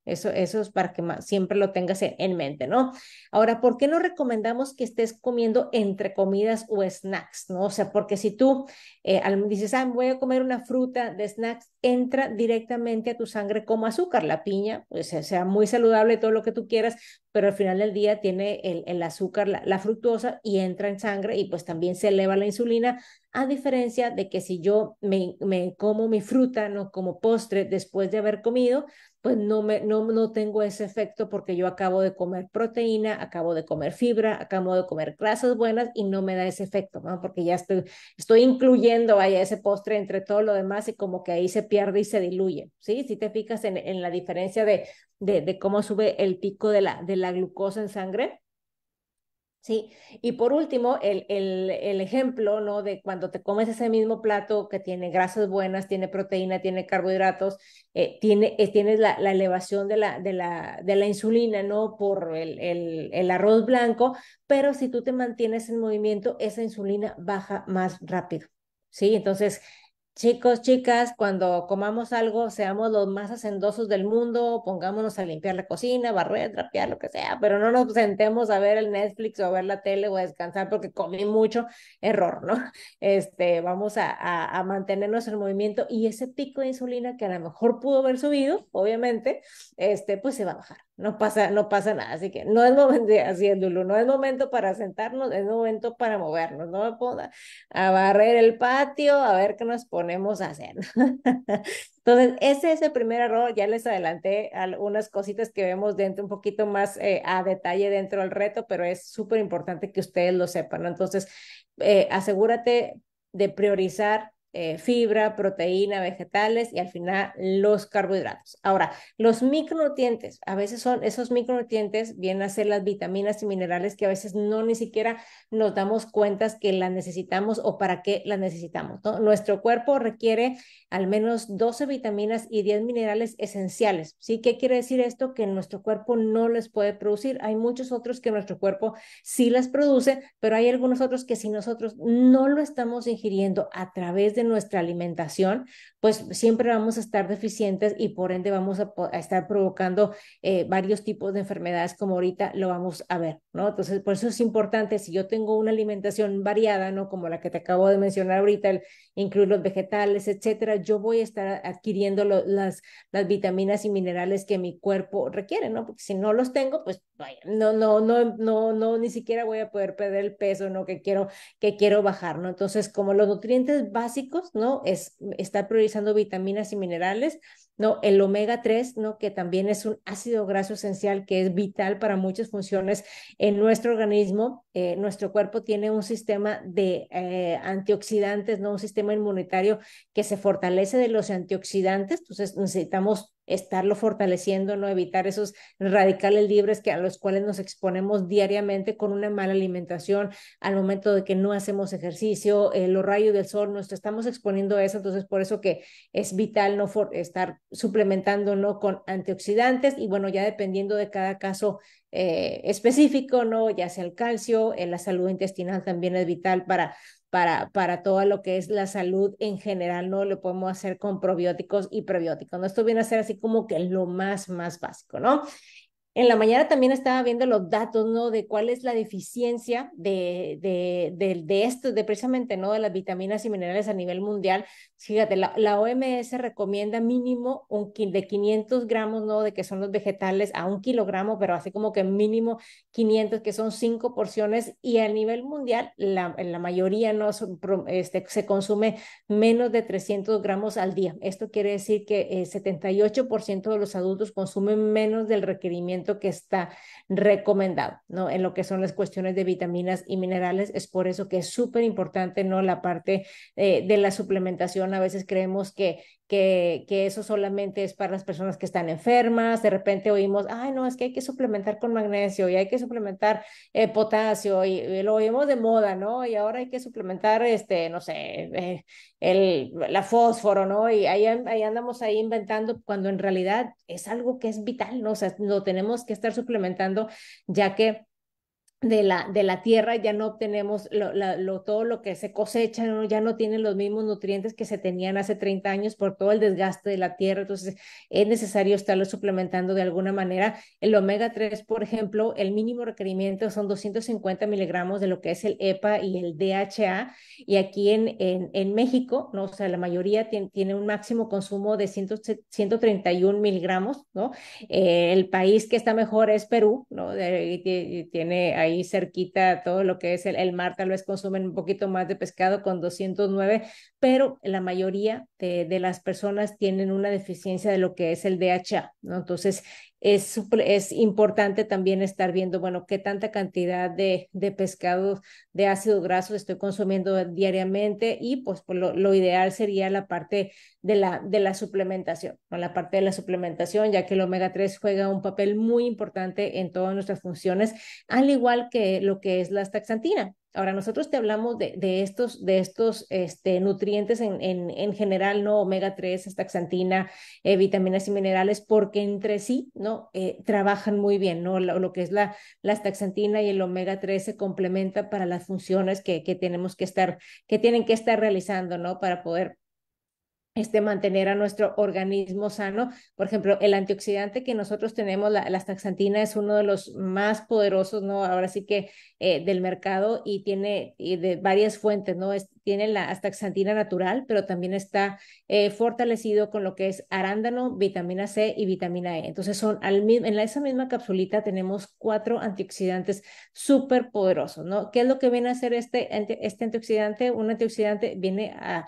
Eso, eso es para que siempre lo tengas en mente, ¿no? Ahora, ¿por qué no recomendamos que estés comiendo entre comidas o snacks, ¿no? O sea, porque si tú eh, dices, ah, voy a comer una fruta de snacks, entra directamente a tu sangre como azúcar, la piña, pues sea muy saludable, todo lo que tú quieras, pero al final del día tiene el, el azúcar, la, la fructosa y entra en sangre y pues también se eleva la insulina, a diferencia de que si yo me, me, como mi fruta, no como postre después de haber comido, pues no, me, no, no tengo ese efecto porque yo acabo de comer proteína, acabo de comer fibra, acabo de comer grasas buenas y no me da ese efecto, ¿no? porque ya estoy, estoy incluyendo ahí ese postre entre todo lo demás y como que ahí se pierde y se diluye. ¿sí? Si te fijas en, en la diferencia de, de, de cómo sube el pico de la, de la glucosa en sangre, ¿sí? Y por último, el, ejemplo, ¿no? De cuando te comes ese mismo plato que tiene grasas buenas, tiene proteína, tiene carbohidratos, eh, tiene, eh, tienes la, elevación de la, de, la, de la insulina, ¿no? Por el, el arroz blanco, pero si tú te mantienes en movimiento, esa insulina baja más rápido, ¿sí? Entonces, Chicos, chicas, cuando comamos algo, seamos los más hacendosos del mundo, pongámonos a limpiar la cocina, barrer, trapear, lo que sea, pero no nos sentemos a ver el Netflix o a ver la tele o a descansar porque comí mucho, error, ¿no? Este, vamos a, mantenernos en movimiento y ese pico de insulina que a lo mejor pudo haber subido, obviamente, este, pues se va a bajar no pasa, no pasa nada. Así que no es momento de haciéndolo, no es momento para sentarnos, es momento para movernos. No me a barrer el patio, a ver qué nos ponemos a hacer. Entonces, ese es el primer error. Ya les adelanté algunas cositas que vemos dentro, un poquito más eh, a detalle dentro del reto, pero es súper importante que ustedes lo sepan. Entonces, eh, asegúrate de priorizar eh, fibra, proteína, vegetales y al final los carbohidratos. Ahora, los micronutrientes, a veces son esos micronutrientes, vienen a ser las vitaminas y minerales que a veces no ni siquiera nos damos cuenta que las necesitamos o para qué las necesitamos. Nuestro cuerpo requiere al menos 12 vitaminas y 10 minerales esenciales. ¿sí? ¿Qué quiere decir esto? Que nuestro cuerpo no les puede producir. Hay muchos otros que nuestro cuerpo sí las produce, pero hay algunos otros que si nosotros no lo estamos ingiriendo a través de nuestra alimentación pues siempre vamos a estar deficientes y por ende vamos a, estar provocando eh, varios tipos de enfermedades como ahorita lo vamos a ver, ¿no? Entonces, por eso es importante, si yo tengo una alimentación variada, ¿no? Como la que te acabo de mencionar ahorita, incluir los vegetales, etcétera, yo voy a estar adquiriendo las, las vitaminas y minerales que mi cuerpo requiere, ¿no? Porque si no los tengo, pues no, no, no, no, no, ni siquiera voy a poder perder el peso, ¿no? Que quiero, que quiero bajar, ¿no? Entonces, como los nutrientes básicos, ¿no? Es, está vitaminas y minerales, ¿no? El omega 3, ¿no? Que también es un ácido graso esencial que es vital para muchas funciones en nuestro organismo. Eh, nuestro cuerpo tiene un sistema de eh, antioxidantes, ¿no? Un sistema inmunitario que se fortalece de los antioxidantes, entonces necesitamos estarlo fortaleciendo, no evitar esos radicales libres que a los cuales nos exponemos diariamente con una mala alimentación, al momento de que no hacemos ejercicio, eh, los rayos del sol, nos estamos exponiendo a eso, entonces por eso que es vital no estar suplementando con antioxidantes y bueno, ya dependiendo de cada caso eh, específico, ¿no? Ya sea el calcio, eh, la salud intestinal también es vital para para, para todo lo que es la salud en general, ¿no? Lo podemos hacer con probióticos y prebióticos, ¿no? Esto viene a ser así como que lo más, más básico, ¿no? En la mañana también estaba viendo los datos, ¿no? De cuál es la deficiencia de, esto, de precisamente, ¿no? De las vitaminas y minerales a nivel mundial. Fíjate, la, OMS recomienda mínimo un, de 500 gramos, ¿no? De que son los vegetales a un kilogramo, pero así como que mínimo 500, que son cinco porciones. Y a nivel mundial, la, mayoría, ¿no? Este, se consume menos de 300 gramos al día. Esto quiere decir que el eh, 78% de los adultos consumen menos del requerimiento que está recomendado, ¿no? En lo que son las cuestiones de vitaminas y minerales, es por eso que es súper importante, ¿no? La parte eh, de la suplementación, a veces creemos que que, eso solamente es para las personas que están enfermas, de repente oímos, ay, no, es que hay que suplementar con magnesio y hay que suplementar eh, potasio y, lo oímos de moda, ¿no? Y ahora hay que suplementar, este, no sé, eh, el, la fósforo, ¿no? Y ahí, ahí andamos ahí inventando cuando en realidad es algo que es vital, ¿no? O sea, lo tenemos que estar suplementando ya que de la, de la tierra, ya no obtenemos lo, todo lo que se cosecha, ya no tienen los mismos nutrientes que se tenían hace 30 años por todo el desgaste de la tierra, entonces es necesario estarlo suplementando de alguna manera. El omega 3, por ejemplo, el mínimo requerimiento son 250 miligramos de lo que es el EPA y el DHA, y aquí en, en, México, ¿no? o sea, la mayoría tiene, un máximo consumo de 131 miligramos, ¿no? Eh, el país que está mejor es Perú, ¿no? tiene ahí ahí cerquita, todo lo que es el, el mar, tal vez consumen un poquito más de pescado con 209, pero la mayoría de, de las personas tienen una deficiencia de lo que es el DHA, ¿no? Entonces, es, importante también estar viendo, bueno, qué tanta cantidad de, de pescados de ácido graso estoy consumiendo diariamente y pues, pues lo, ideal sería la parte de la, de la suplementación, la parte de la suplementación, ya que el omega 3 juega un papel muy importante en todas nuestras funciones, al igual que lo que es la taxantina. Ahora, nosotros te hablamos de, estos, de estos este, nutrientes en, general, ¿no? Omega 3, taxantina, eh, vitaminas y minerales, porque entre sí, ¿no? Eh, trabajan muy bien, ¿no? Lo, que es la, taxantina y el omega 3 se complementa para las funciones que, que tenemos que estar, que tienen que estar realizando, ¿no? Para poder este, mantener a nuestro organismo sano. Por ejemplo, el antioxidante que nosotros tenemos, la, la taxantina, es uno de los más poderosos, ¿no? Ahora sí que eh, del mercado y tiene y de varias fuentes, ¿no? Es, tiene la astaxantina natural, pero también está eh, fortalecido con lo que es arándano, vitamina C y vitamina E. Entonces, son en esa misma capsulita tenemos cuatro antioxidantes súper poderosos, ¿no? ¿Qué es lo que viene a hacer este, este antioxidante? Un antioxidante viene a,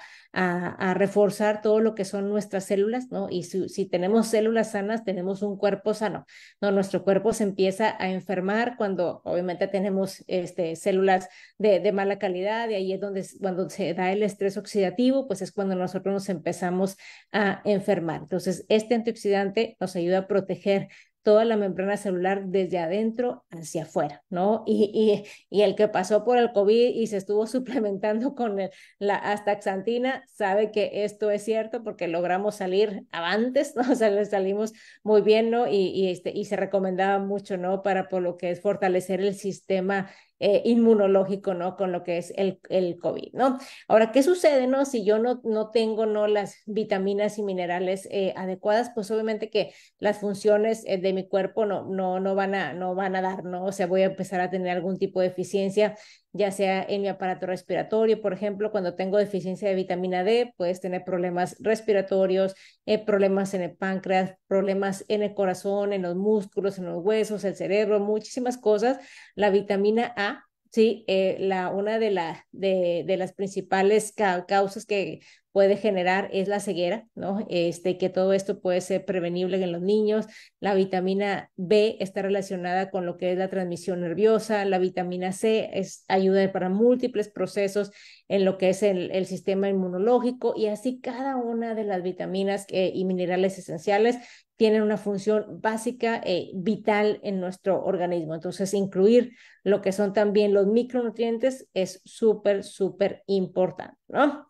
reforzar todo lo que son nuestras células, ¿no? Y si, tenemos células sanas, tenemos un cuerpo sano, ¿no? Nuestro cuerpo se empieza a enfermar cuando obviamente tenemos este, células de, de mala calidad, y ahí es donde cuando se da el estrés oxidativo, pues es cuando nosotros nos empezamos a enfermar. Entonces, este antioxidante nos ayuda a proteger toda la membrana celular desde adentro hacia afuera, ¿no? Y, y, y, el que pasó por el COVID y se estuvo suplementando con la astaxantina sabe que esto es cierto porque logramos salir antes, ¿no? O sea, le salimos muy bien, ¿no? Y, y, este, y se recomendaba mucho, ¿no? Para por lo que es fortalecer el sistema eh, inmunológico, ¿no? Con lo que es el, el, COVID, ¿no? Ahora, ¿qué sucede, ¿no? Si yo no, no tengo, ¿no? Las vitaminas y minerales eh, adecuadas, pues obviamente que las funciones eh, de mi cuerpo no, no, no, van a, no van a dar, ¿no? O sea, voy a empezar a tener algún tipo de deficiencia ya sea en mi aparato respiratorio, por ejemplo, cuando tengo deficiencia de vitamina D, puedes tener problemas respiratorios, eh, problemas en el páncreas, problemas en el corazón, en los músculos, en los huesos, el cerebro, muchísimas cosas. La vitamina A, sí, eh, la, una de, de, las principales causas que puede generar es la ceguera, ¿no? Este, que todo esto puede ser prevenible en los niños. La vitamina B está relacionada con lo que es la transmisión nerviosa. La vitamina C es, ayuda para múltiples procesos en lo que es el, sistema inmunológico y así cada una de las vitaminas eh, y minerales esenciales tienen una función básica y eh, vital en nuestro organismo. Entonces, incluir lo que son también los micronutrientes es súper, súper importante, ¿no?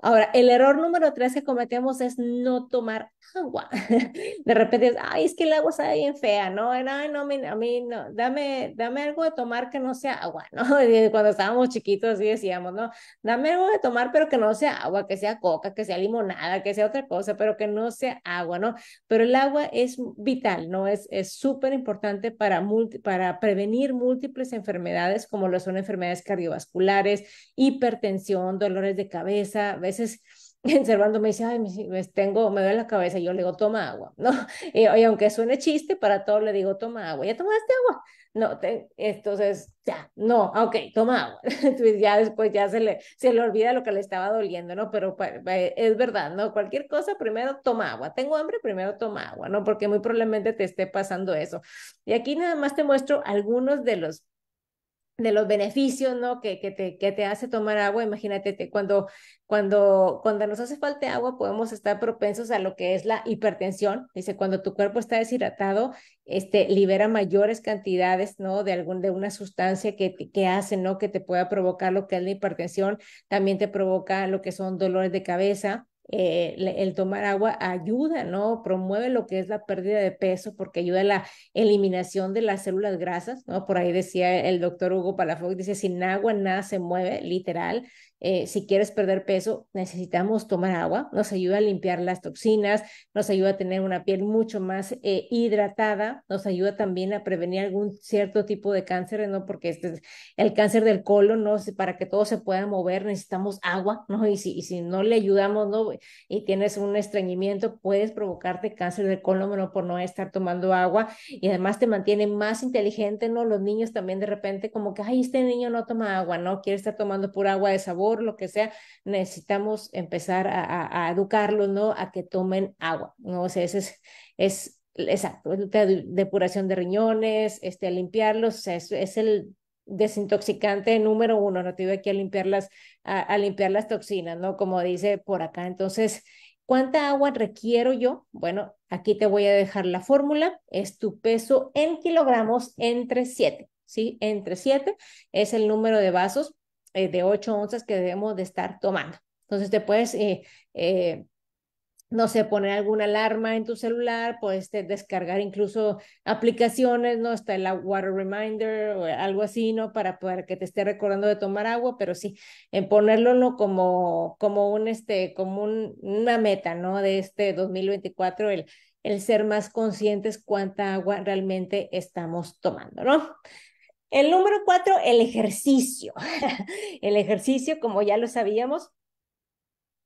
Ahora, el error número tres que cometemos es no tomar agua. De repente, es, ay, es que el agua está bien fea, ¿no? Ay, no, a mí no, dame, dame algo de tomar que no sea agua, ¿no? Cuando estábamos chiquitos así decíamos, ¿no? Dame algo de tomar, pero que no sea agua, que sea coca, que sea limonada, que sea otra cosa, pero que no sea agua, ¿no? Pero el agua es vital, ¿no? Es súper importante para, para prevenir múltiples enfermedades, como lo son enfermedades cardiovasculares, hipertensión, dolores de cabeza, veces encerrando me dice, ay, me, tengo, me duele la cabeza, y yo le digo, toma agua, ¿no? Y, aunque suene chiste, para todo le digo, toma agua, ¿ya tomaste agua? No, entonces, ya, no, ah, ok, toma agua. Entonces ya después ya se le, se le olvida lo que le estaba doliendo, ¿no? Pero pues, eh, es verdad, ¿no? Cualquier cosa, primero toma agua. Tengo hambre, primero toma agua, ¿no? Porque muy probablemente te esté pasando eso. Y aquí nada más te muestro algunos de los de los beneficios ¿no? que, que, te, que te hace tomar agua. Imagínate, te, cuando, cuando, cuando nos hace falta agua, podemos estar propensos a lo que es la hipertensión. Dice, cuando tu cuerpo está deshidratado, este, libera mayores cantidades ¿no? de, algún, de una sustancia que, que hace ¿no? que te pueda provocar lo que es la hipertensión. También te provoca lo que son dolores de cabeza eh, el tomar agua ayuda, ¿no? Promueve lo que es la pérdida de peso porque ayuda a la eliminación de las células grasas, ¿no? Por ahí decía el doctor Hugo Palafox, dice, sin agua nada se mueve, literal. Eh, si quieres perder peso, necesitamos tomar agua, nos ayuda a limpiar las toxinas, nos ayuda a tener una piel mucho más eh, hidratada, nos ayuda también a prevenir algún cierto tipo de cáncer, ¿no? Porque este el cáncer del colon, ¿no? Para que todo se pueda mover necesitamos agua, ¿no? Y si, y si no le ayudamos, ¿no? Y tienes un estreñimiento, puedes provocarte cáncer del colon, ¿no? Por no estar tomando agua y además te mantiene más inteligente, ¿no? Los niños también de repente como que, ay, este niño no toma agua, ¿no? Quiere estar tomando pura agua de sabor lo que sea, necesitamos empezar a, educarlos, ¿no? A que tomen agua, ¿no? O sea, ese es, es exacto, depuración de riñones, este, limpiarlos, o sea, es, el desintoxicante número uno, no te voy aquí a limpiar las, a, a, limpiar las toxinas, ¿no? Como dice por acá. Entonces, ¿cuánta agua requiero yo? Bueno, aquí te voy a dejar la fórmula, es tu peso en kilogramos entre 7, ¿sí? Entre 7 es el número de vasos eh, de 8 onzas que debemos de estar tomando. Entonces te puedes, eh, eh, no sé, poner alguna alarma en tu celular, puedes descargar incluso aplicaciones, ¿no? Está el Water Reminder o algo así, ¿no? Para, para que te esté recordando de tomar agua, pero sí, en ponerlo ¿no? como, como, un, este, como un, una meta, ¿no? De este 2024, el, el ser más conscientes cuánta agua realmente estamos tomando, ¿no? El número cuatro, el ejercicio. el ejercicio, como ya lo sabíamos,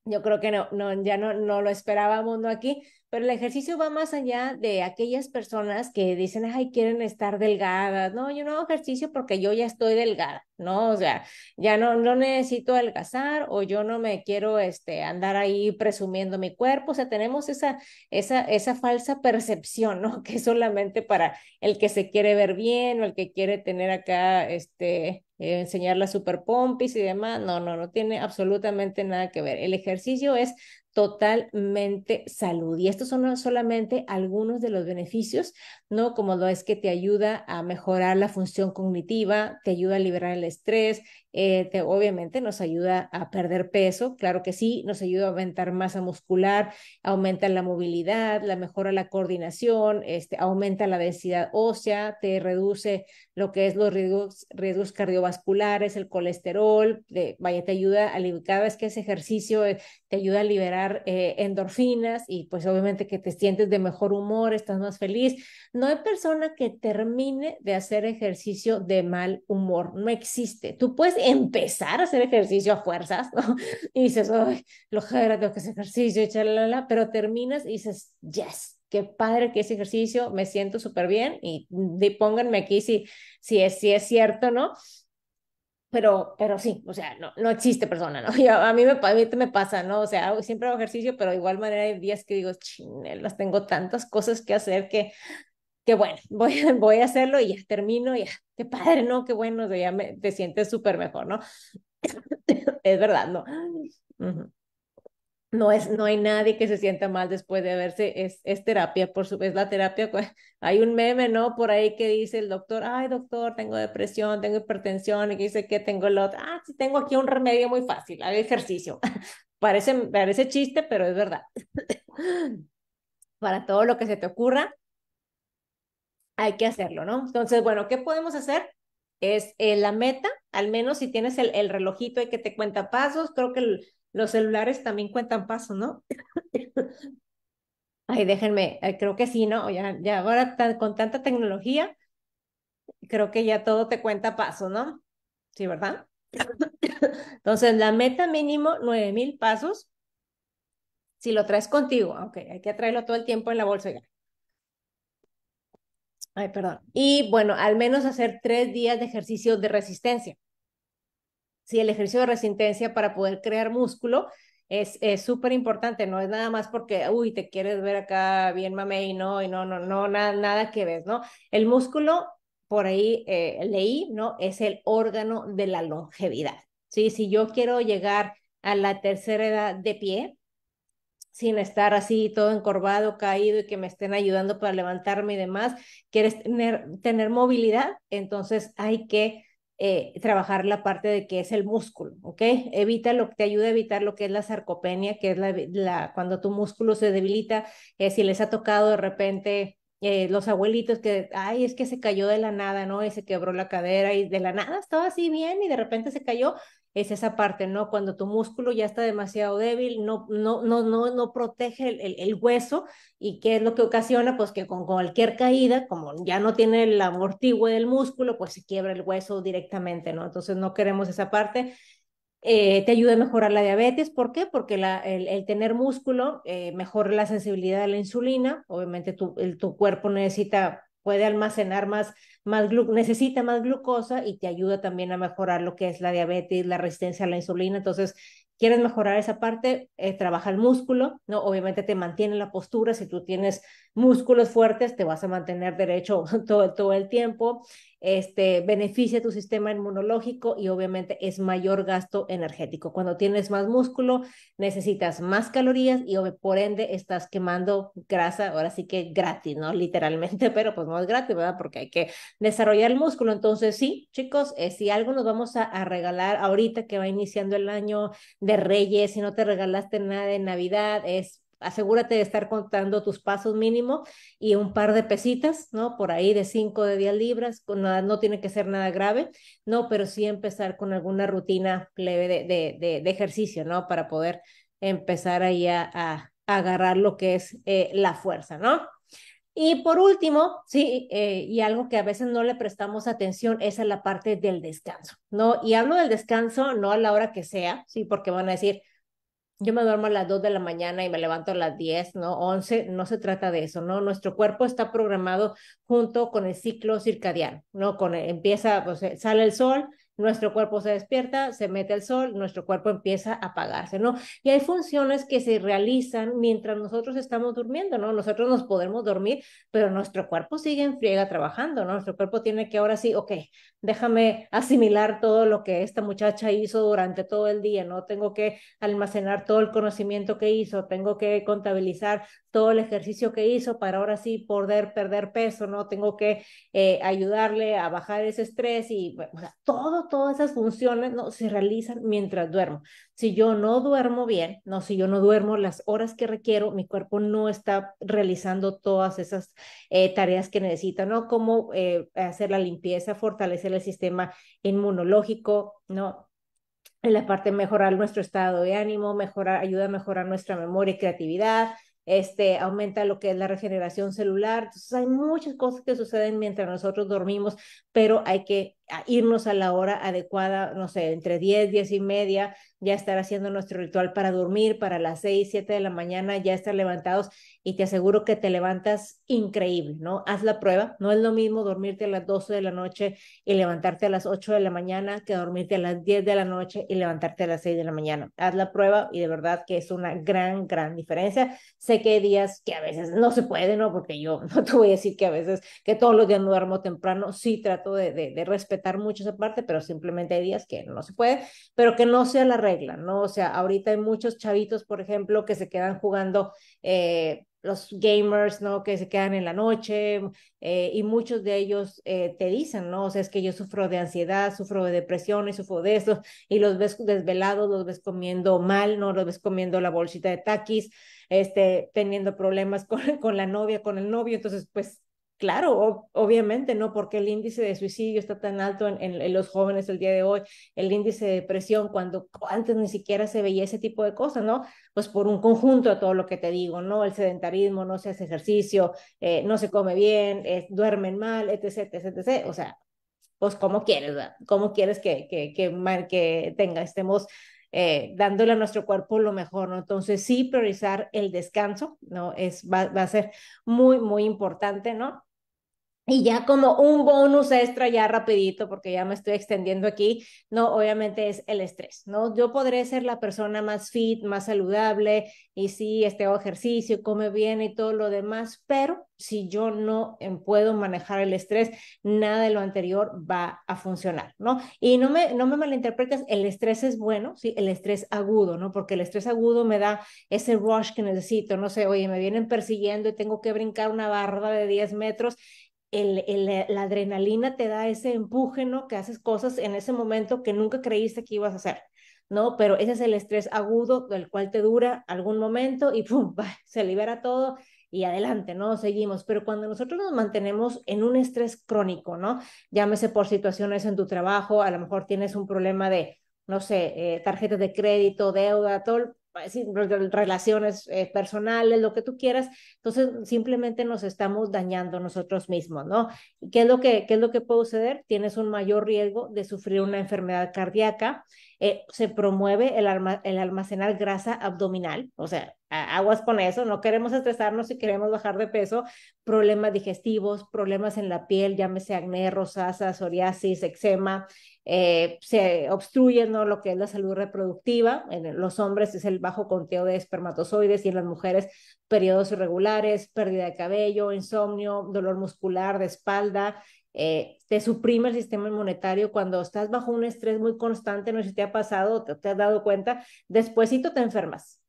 yo creo que no, no ya no, no lo esperábamos no aquí, pero el ejercicio va más allá de aquellas personas que dicen, ay, quieren estar delgadas. No, yo no hago ejercicio porque yo ya estoy delgada, ¿no? O sea, ya no, no necesito adelgazar o yo no me quiero este, andar ahí presumiendo mi cuerpo. O sea, tenemos esa, esa, esa falsa percepción, ¿no? Que es solamente para el que se quiere ver bien o el que quiere tener acá, este, eh, enseñar las super pompis y demás. No, no, no tiene absolutamente nada que ver. El ejercicio es totalmente salud. Y estos son solamente algunos de los beneficios, ¿no? Como lo es que te ayuda a mejorar la función cognitiva, te ayuda a liberar el estrés, eh, obviamente nos ayuda a perder peso, claro que sí, nos ayuda a aumentar masa muscular, aumenta la movilidad, la mejora la coordinación, este, aumenta la densidad ósea, te reduce lo que es los riesgos, riesgos cardiovasculares, el colesterol, vaya, te ayuda a cada vez que ese ejercicio eh, te ayuda a liberar eh, endorfinas y pues obviamente que te sientes de mejor humor, estás más feliz. No hay persona que termine de hacer ejercicio de mal humor, no existe. Tú puedes empezar a hacer ejercicio a fuerzas, ¿no? Y dices, ay, lo joder, tengo que hacer ejercicio, y chalala, pero terminas y dices, yes, qué padre que ese ejercicio, me siento súper bien y, y mm, pónganme aquí si, si, es, si es cierto, ¿no? pero, pero sí, o sea, no, no existe persona, ¿no? Yo, a, mí me, me pasa, ¿no? O sea, siempre hago ejercicio, pero de igual manera hay días que digo, las tengo tantas cosas que hacer que, que bueno, voy, voy a hacerlo y termino, y ya, qué padre, ¿no? Qué bueno, o sea, ya te sientes súper mejor, ¿no? es verdad, ¿no? no es no hay nadie que se sienta mal después de verse es, es terapia por su es la terapia pues, hay un meme no por ahí que dice el doctor ay doctor tengo depresión tengo hipertensión y que dice que tengo el otro ah sí tengo aquí un remedio muy fácil el ejercicio parece parece chiste pero es verdad para todo lo que se te ocurra hay que hacerlo no entonces bueno qué podemos hacer es eh, la meta al menos si tienes el, el relojito y que te cuenta pasos creo que el los celulares también cuentan pasos, ¿no? Ay, déjenme, eh, creo que sí, ¿no? Ya, ya ahora con tanta tecnología, creo que ya todo te cuenta paso, ¿no? Sí, ¿verdad? Entonces, la meta mínimo, 9000 pasos. Si lo traes contigo, aunque ah, hay que traerlo todo el tiempo en la bolsa. Ay, perdón. Y bueno, al menos hacer tres días de ejercicio de resistencia. ¿sí? el ejercicio de resistencia para poder crear músculo es súper importante, no es nada más porque, uy, te quieres ver acá bien y no, y no, no, no, nada, nada que ves, ¿no? El músculo, por ahí eh, leí, ¿no? Es el órgano de la longevidad, ¿sí? Si yo quiero llegar a la tercera edad de pie, sin estar así todo encorvado, caído y que me estén ayudando para levantarme y demás, quieres tener, tener movilidad, entonces hay que eh, trabajar la parte de que es el músculo, ¿ok? Evita lo que te ayuda a evitar lo que es la sarcopenia, que es la, cuando tu músculo se debilita, eh, si les ha tocado de repente eh, los abuelitos que, ay, es que se cayó de la nada, ¿no? Y se quebró la cadera y de la nada estaba así bien y de repente se cayó, es esa parte, ¿no? Cuando tu músculo ya está demasiado débil, no, no, no, no, no protege el, hueso y qué es lo que ocasiona, pues que con cualquier caída, como ya no tiene el amortigüe del músculo, pues se quiebra el hueso directamente, ¿no? Entonces no queremos esa parte. Eh, te ayuda a mejorar la diabetes. ¿Por qué? Porque la, el, tener músculo eh, mejora la sensibilidad a la insulina. Obviamente tu, tu cuerpo necesita puede almacenar más, más necesita más glucosa y te ayuda también a mejorar lo que es la diabetes, la resistencia a la insulina. Entonces, quieres mejorar esa parte, eh, trabaja el músculo, ¿no? Obviamente te mantiene la postura, si tú tienes músculos fuertes, te vas a mantener derecho todo, todo el tiempo, este, beneficia tu sistema inmunológico y obviamente es mayor gasto energético. Cuando tienes más músculo, necesitas más calorías y por ende estás quemando grasa, ahora sí que gratis, ¿no? Literalmente, pero pues no es gratis, ¿verdad? Porque hay que desarrollar el músculo. Entonces, sí, chicos, eh, si algo nos vamos a, a, regalar ahorita que va iniciando el año de Reyes, si no te regalaste nada de Navidad, es asegúrate de estar contando tus pasos mínimo y un par de pesitas, ¿no? Por ahí de 5 de 10 libras, no tiene que ser nada grave, ¿no? Pero sí empezar con alguna rutina leve de, ejercicio, ¿no? Para poder empezar ahí a, agarrar lo que es eh, la fuerza, ¿no? Y por último, sí, eh, y algo que a veces no le prestamos atención es la parte del descanso, ¿no? Y hablo del descanso no a la hora que sea, sí, porque van a decir, yo me duermo a las 2 de la mañana y me levanto a las 10, ¿no? 11, no se trata de eso, ¿no? Nuestro cuerpo está programado junto con el ciclo circadiano, ¿no? Con eh, empieza, pues, eh, sale el sol, nuestro cuerpo se despierta, se mete el sol, nuestro cuerpo empieza a apagarse, ¿no? Y hay funciones que se realizan mientras nosotros estamos durmiendo, ¿no? Nosotros nos podemos dormir, pero nuestro cuerpo sigue en friega trabajando, ¿no? Nuestro cuerpo tiene que ahora sí, ok, déjame asimilar todo lo que esta muchacha hizo durante todo el día, ¿no? Tengo que almacenar todo el conocimiento que hizo, tengo que contabilizar todo el ejercicio que hizo para ahora sí poder perder peso, ¿no? Tengo que eh, ayudarle a bajar ese estrés y, bueno, todo todas esas funciones ¿no? se realizan mientras duermo. Si yo no duermo bien, no, si yo no duermo las horas que requiero, mi cuerpo no está realizando todas esas eh, tareas que necesita, ¿no? Como eh, hacer la limpieza, fortalecer el sistema inmunológico, ¿no? En la parte de mejorar nuestro estado de ánimo, mejorar, ayuda a mejorar nuestra memoria y creatividad, este, aumenta lo que es la regeneración celular. Entonces hay muchas cosas que suceden mientras nosotros dormimos, pero hay que a irnos a la hora adecuada, no sé, entre 10, 10 y media, ya estar haciendo nuestro ritual para dormir, para las 6, 7 de la mañana, ya estar levantados y te aseguro que te levantas increíble, ¿no? Haz la prueba, no es lo mismo dormirte a las 12 de la noche y levantarte a las 8 de la mañana que dormirte a las 10 de la noche y levantarte a las 6 de la mañana. Haz la prueba y de verdad que es una gran, gran diferencia. Sé que hay días que a veces no se puede, ¿no? Porque yo no te voy a decir que a veces, que todos los días no duermo temprano, sí trato de respetar mucho esa parte, pero simplemente hay días que no se puede, pero que no sea la regla, ¿no? O sea, ahorita hay muchos chavitos, por ejemplo, que se quedan jugando. Eh, los gamers, ¿no? Que se quedan en la noche mm, eh, y muchos de ellos eh, te dicen, ¿no? O sea, es que yo sufro de ansiedad, sufro de depresión, y sufro de eso y los ves desvelados, los ves comiendo mal, ¿no? Los ves comiendo la bolsita de taquis, este, teniendo problemas con, con la novia, con el novio, entonces, pues Claro, obviamente, ¿no? Porque el índice de suicidio está tan alto en, los jóvenes el día de hoy, el índice de depresión, cuando antes ni siquiera se veía ese tipo de cosas, ¿no? Pues por un conjunto de todo lo que te digo, ¿no? El sedentarismo, no se hace ejercicio, eh, no se come bien, eh, duermen mal, etc, etc, etc. O sea, pues cómo quieres, ¿verdad? ¿Cómo quieres que, que, que, tenga, estemos eh, dándole a nuestro cuerpo lo mejor, ¿no? Entonces, sí, priorizar el descanso, ¿no? Es, va a ser muy, muy importante, ¿no? Y ya como un bonus extra, ya rapidito, porque ya me estoy extendiendo aquí, no, obviamente es el estrés, ¿no? Yo podré ser la persona más fit, más saludable, y sí, este ejercicio, come bien y todo lo demás, pero si yo no em, puedo manejar el estrés, nada de lo anterior va a funcionar, ¿no? Y no me, no me malinterpretes, el estrés es bueno, sí, el estrés agudo, ¿no? Porque el estrés agudo me da ese rush que necesito, no sé, oye, me vienen persiguiendo y tengo que brincar una barra de 10 metros el, eh, la adrenalina te da ese empuje, ¿no? Que haces cosas en ese momento que nunca creíste que ibas a hacer, ¿no? Pero ese es el estrés agudo, del cual te dura algún momento y ¡pum! se libera todo y adelante, ¿no? Seguimos. Pero cuando nosotros nos mantenemos en un estrés crónico, ¿no? Llámese por situaciones en tu trabajo, a lo mejor tienes un problema de, no sé, eh, tarjeta de crédito, deuda, todo, relaciones eh, personales, lo que tú quieras, entonces simplemente nos estamos dañando nosotros mismos, ¿no? ¿Qué es lo que, qué es lo que puede suceder? Tienes un mayor riesgo de sufrir una enfermedad cardíaca, eh, se promueve el almacenar grasa abdominal, o sea, aguas con eso, no queremos estresarnos y queremos bajar de peso, problemas digestivos, problemas en la piel, llámese acné, rosácea, psoriasis, eczema, eh, se obstruye ¿no? lo que es la salud reproductiva, en los hombres es el bajo conteo de espermatozoides y en las mujeres periodos irregulares, pérdida de cabello, insomnio, dolor muscular, de espalda, eh, te suprime el sistema inmunitario cuando estás bajo un estrés muy constante, no sé si te ha pasado, te, te has dado cuenta, despuésito te enfermas,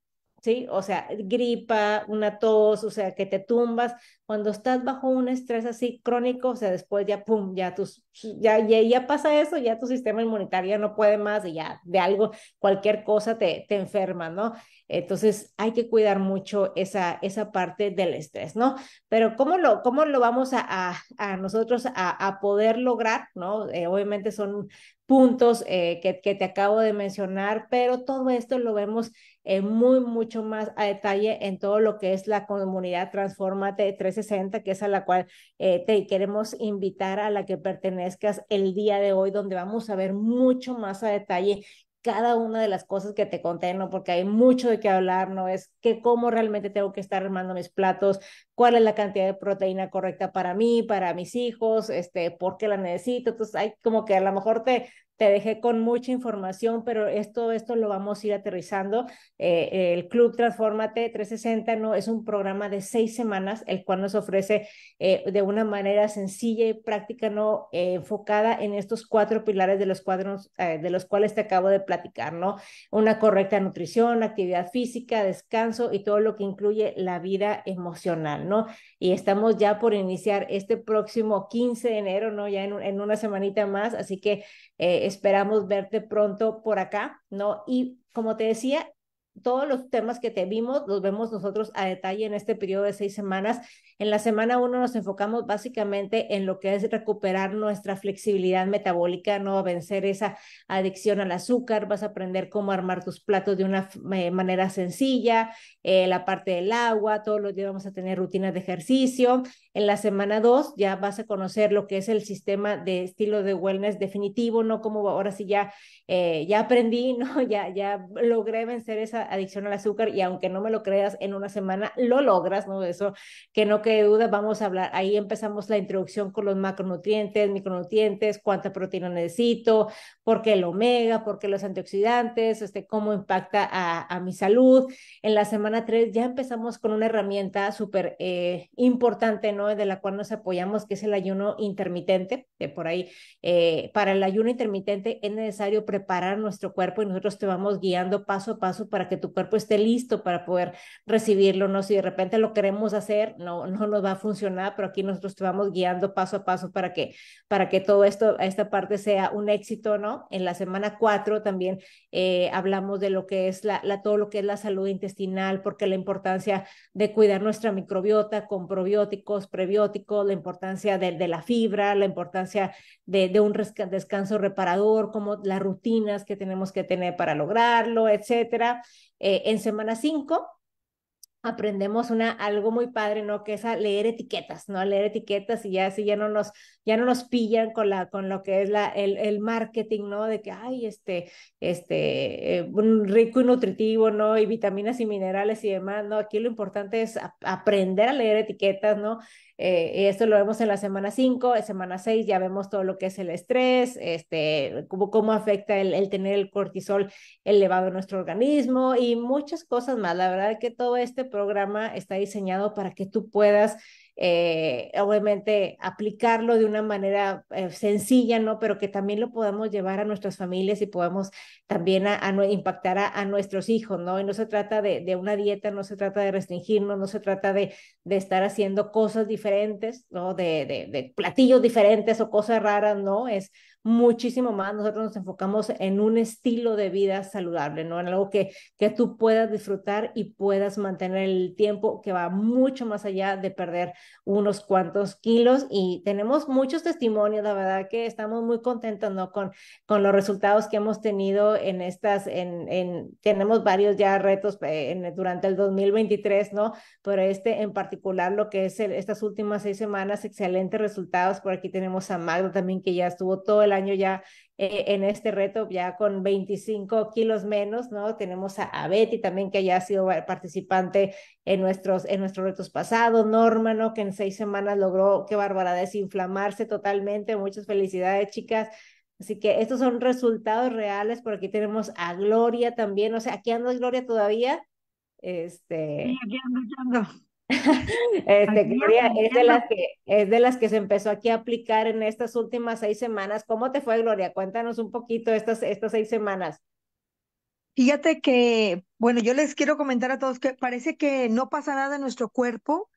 ¿sí? O sea, gripa, una tos, o sea, que te tumbas. Cuando estás bajo un estrés así crónico, o sea, después ya, pum, ya, tus, ya, ya, pasa eso, ya tu sistema inmunitario no puede más y ya de algo, cualquier cosa te, te enferma, ¿no? Entonces hay que cuidar mucho esa, esa parte del estrés, ¿no? Pero ¿cómo lo, cómo lo vamos a, a, a nosotros a, a, poder lograr, ¿no? Eh, obviamente son puntos eh, que, que te acabo de mencionar, pero todo esto lo vemos muy, mucho más a detalle en todo lo que es la comunidad Transformate 360, que es a la cual eh, te queremos invitar a la que pertenezcas el día de hoy, donde vamos a ver mucho más a detalle cada una de las cosas que te conté, ¿no? Porque hay mucho de qué hablar, ¿no? Es que cómo realmente tengo que estar armando mis platos, cuál es la cantidad de proteína correcta para mí, para mis hijos, este, por qué la necesito. Entonces, hay como que a lo mejor te, te dejé con mucha información, pero esto, esto lo vamos a ir aterrizando. Eh, el Club Transformate 360 ¿no? es un programa de seis semanas, el cual nos ofrece eh, de una manera sencilla y práctica, ¿no? Eh, enfocada en estos cuatro pilares de los, cuadros, de los cuales te acabo de platicar, ¿no? Una correcta nutrición, actividad física, descanso y todo lo que incluye la vida emocional, ¿no? Y estamos ya por iniciar este próximo 15 de enero, ¿no? Ya en, en una semanita más, así que eh, esperamos verte pronto por acá, ¿no? Y como te decía, todos los temas que te vimos los vemos nosotros a detalle en este periodo de seis semanas. En la semana uno nos enfocamos básicamente en lo que es recuperar nuestra flexibilidad metabólica, no vencer esa adicción al azúcar. Vas a aprender cómo armar tus platos de una eh, manera sencilla, eh, la parte del agua. Todos los días vamos a tener rutinas de ejercicio. En la semana dos ya vas a conocer lo que es el sistema de estilo de wellness definitivo, no como ahora sí ya eh, ya aprendí, no ya ya logré vencer esa adicción al azúcar y aunque no me lo creas, en una semana lo logras, ¿no? Eso que no quede duda, vamos a hablar. Ahí empezamos la introducción con los macronutrientes, micronutrientes, cuánta proteína necesito, por qué el omega, por qué los antioxidantes, este, cómo impacta a, mi salud. En la semana 3 ya empezamos con una herramienta súper eh, importante, ¿no? De la cual nos apoyamos, que es el ayuno intermitente, de por ahí. Eh, para el ayuno intermitente es necesario preparar nuestro cuerpo y nosotros te vamos guiando paso a paso para que tu cuerpo esté listo para poder recibirlo, ¿no? Si de repente lo queremos hacer, no, no nos va a funcionar, pero aquí nosotros te vamos guiando paso a paso para que, para que todo esto, esta parte sea un éxito, ¿no? En la semana cuatro también eh, hablamos de lo que es la, todo lo que es la salud intestinal, porque la importancia de cuidar nuestra microbiota con probióticos, prebióticos, la importancia de, la fibra, la importancia de, de un descanso reparador, como las rutinas que tenemos que tener para lograrlo, etcétera. Eh, en semana 5 aprendemos una algo muy padre, ¿no? Que es a leer etiquetas, ¿no? A leer etiquetas y ya así ya no nos ya no nos pillan con la con lo que es la el, marketing, ¿no? De que hay este este eh, rico y nutritivo, ¿no? Y vitaminas y minerales y demás, ¿no? Aquí lo importante es aprender a leer etiquetas, ¿no? Eh, esto lo vemos en la semana 5, en semana 6 ya vemos todo lo que es el estrés, este, cómo, afecta el, el, tener el cortisol elevado en nuestro organismo y muchas cosas más. La verdad es que todo este programa está diseñado para que tú puedas eh, obviamente aplicarlo de una manera eh, sencilla, ¿no? Pero que también lo podamos llevar a nuestras familias y podamos también a, a impactar a, a, nuestros hijos, ¿no? Y no se trata de, de, una dieta, no se trata de restringirnos, no se trata de, de estar haciendo cosas diferentes, ¿no? De, de, de platillos diferentes o cosas raras, ¿no? Es muchísimo más. Nosotros nos enfocamos en un estilo de vida saludable, ¿no? En algo que, que tú puedas disfrutar y puedas mantener el tiempo que va mucho más allá de perder unos cuantos kilos. Y tenemos muchos testimonios, la verdad que estamos muy contentos, ¿no? Con, con los resultados que hemos tenido en estas, en, en tenemos varios ya retos eh, durante el 2023, ¿no? Pero este en particular, lo que es estas últimas seis semanas, excelentes resultados. Por aquí tenemos a Magda también, que ya estuvo todo el año ya eh, en este reto, ya con 25 kilos menos, ¿no? Tenemos a, Betty también que ya ha sido participante en nuestros, en nuestros retos pasados, Norma, ¿no? Que en seis semanas logró, qué bárbara, desinflamarse totalmente. Muchas felicidades, chicas. Así que estos son resultados reales. Por aquí tenemos a Gloria también. O sea, aquí anda Gloria todavía. Este... aquí Este, Gloria, es de, las que, es de las que se empezó aquí a aplicar en estas últimas seis semanas. ¿Cómo te fue, Gloria? Cuéntanos un poquito estas, estas seis semanas. Fíjate que, bueno, yo les quiero comentar a todos que parece que no pasa nada en nuestro cuerpo.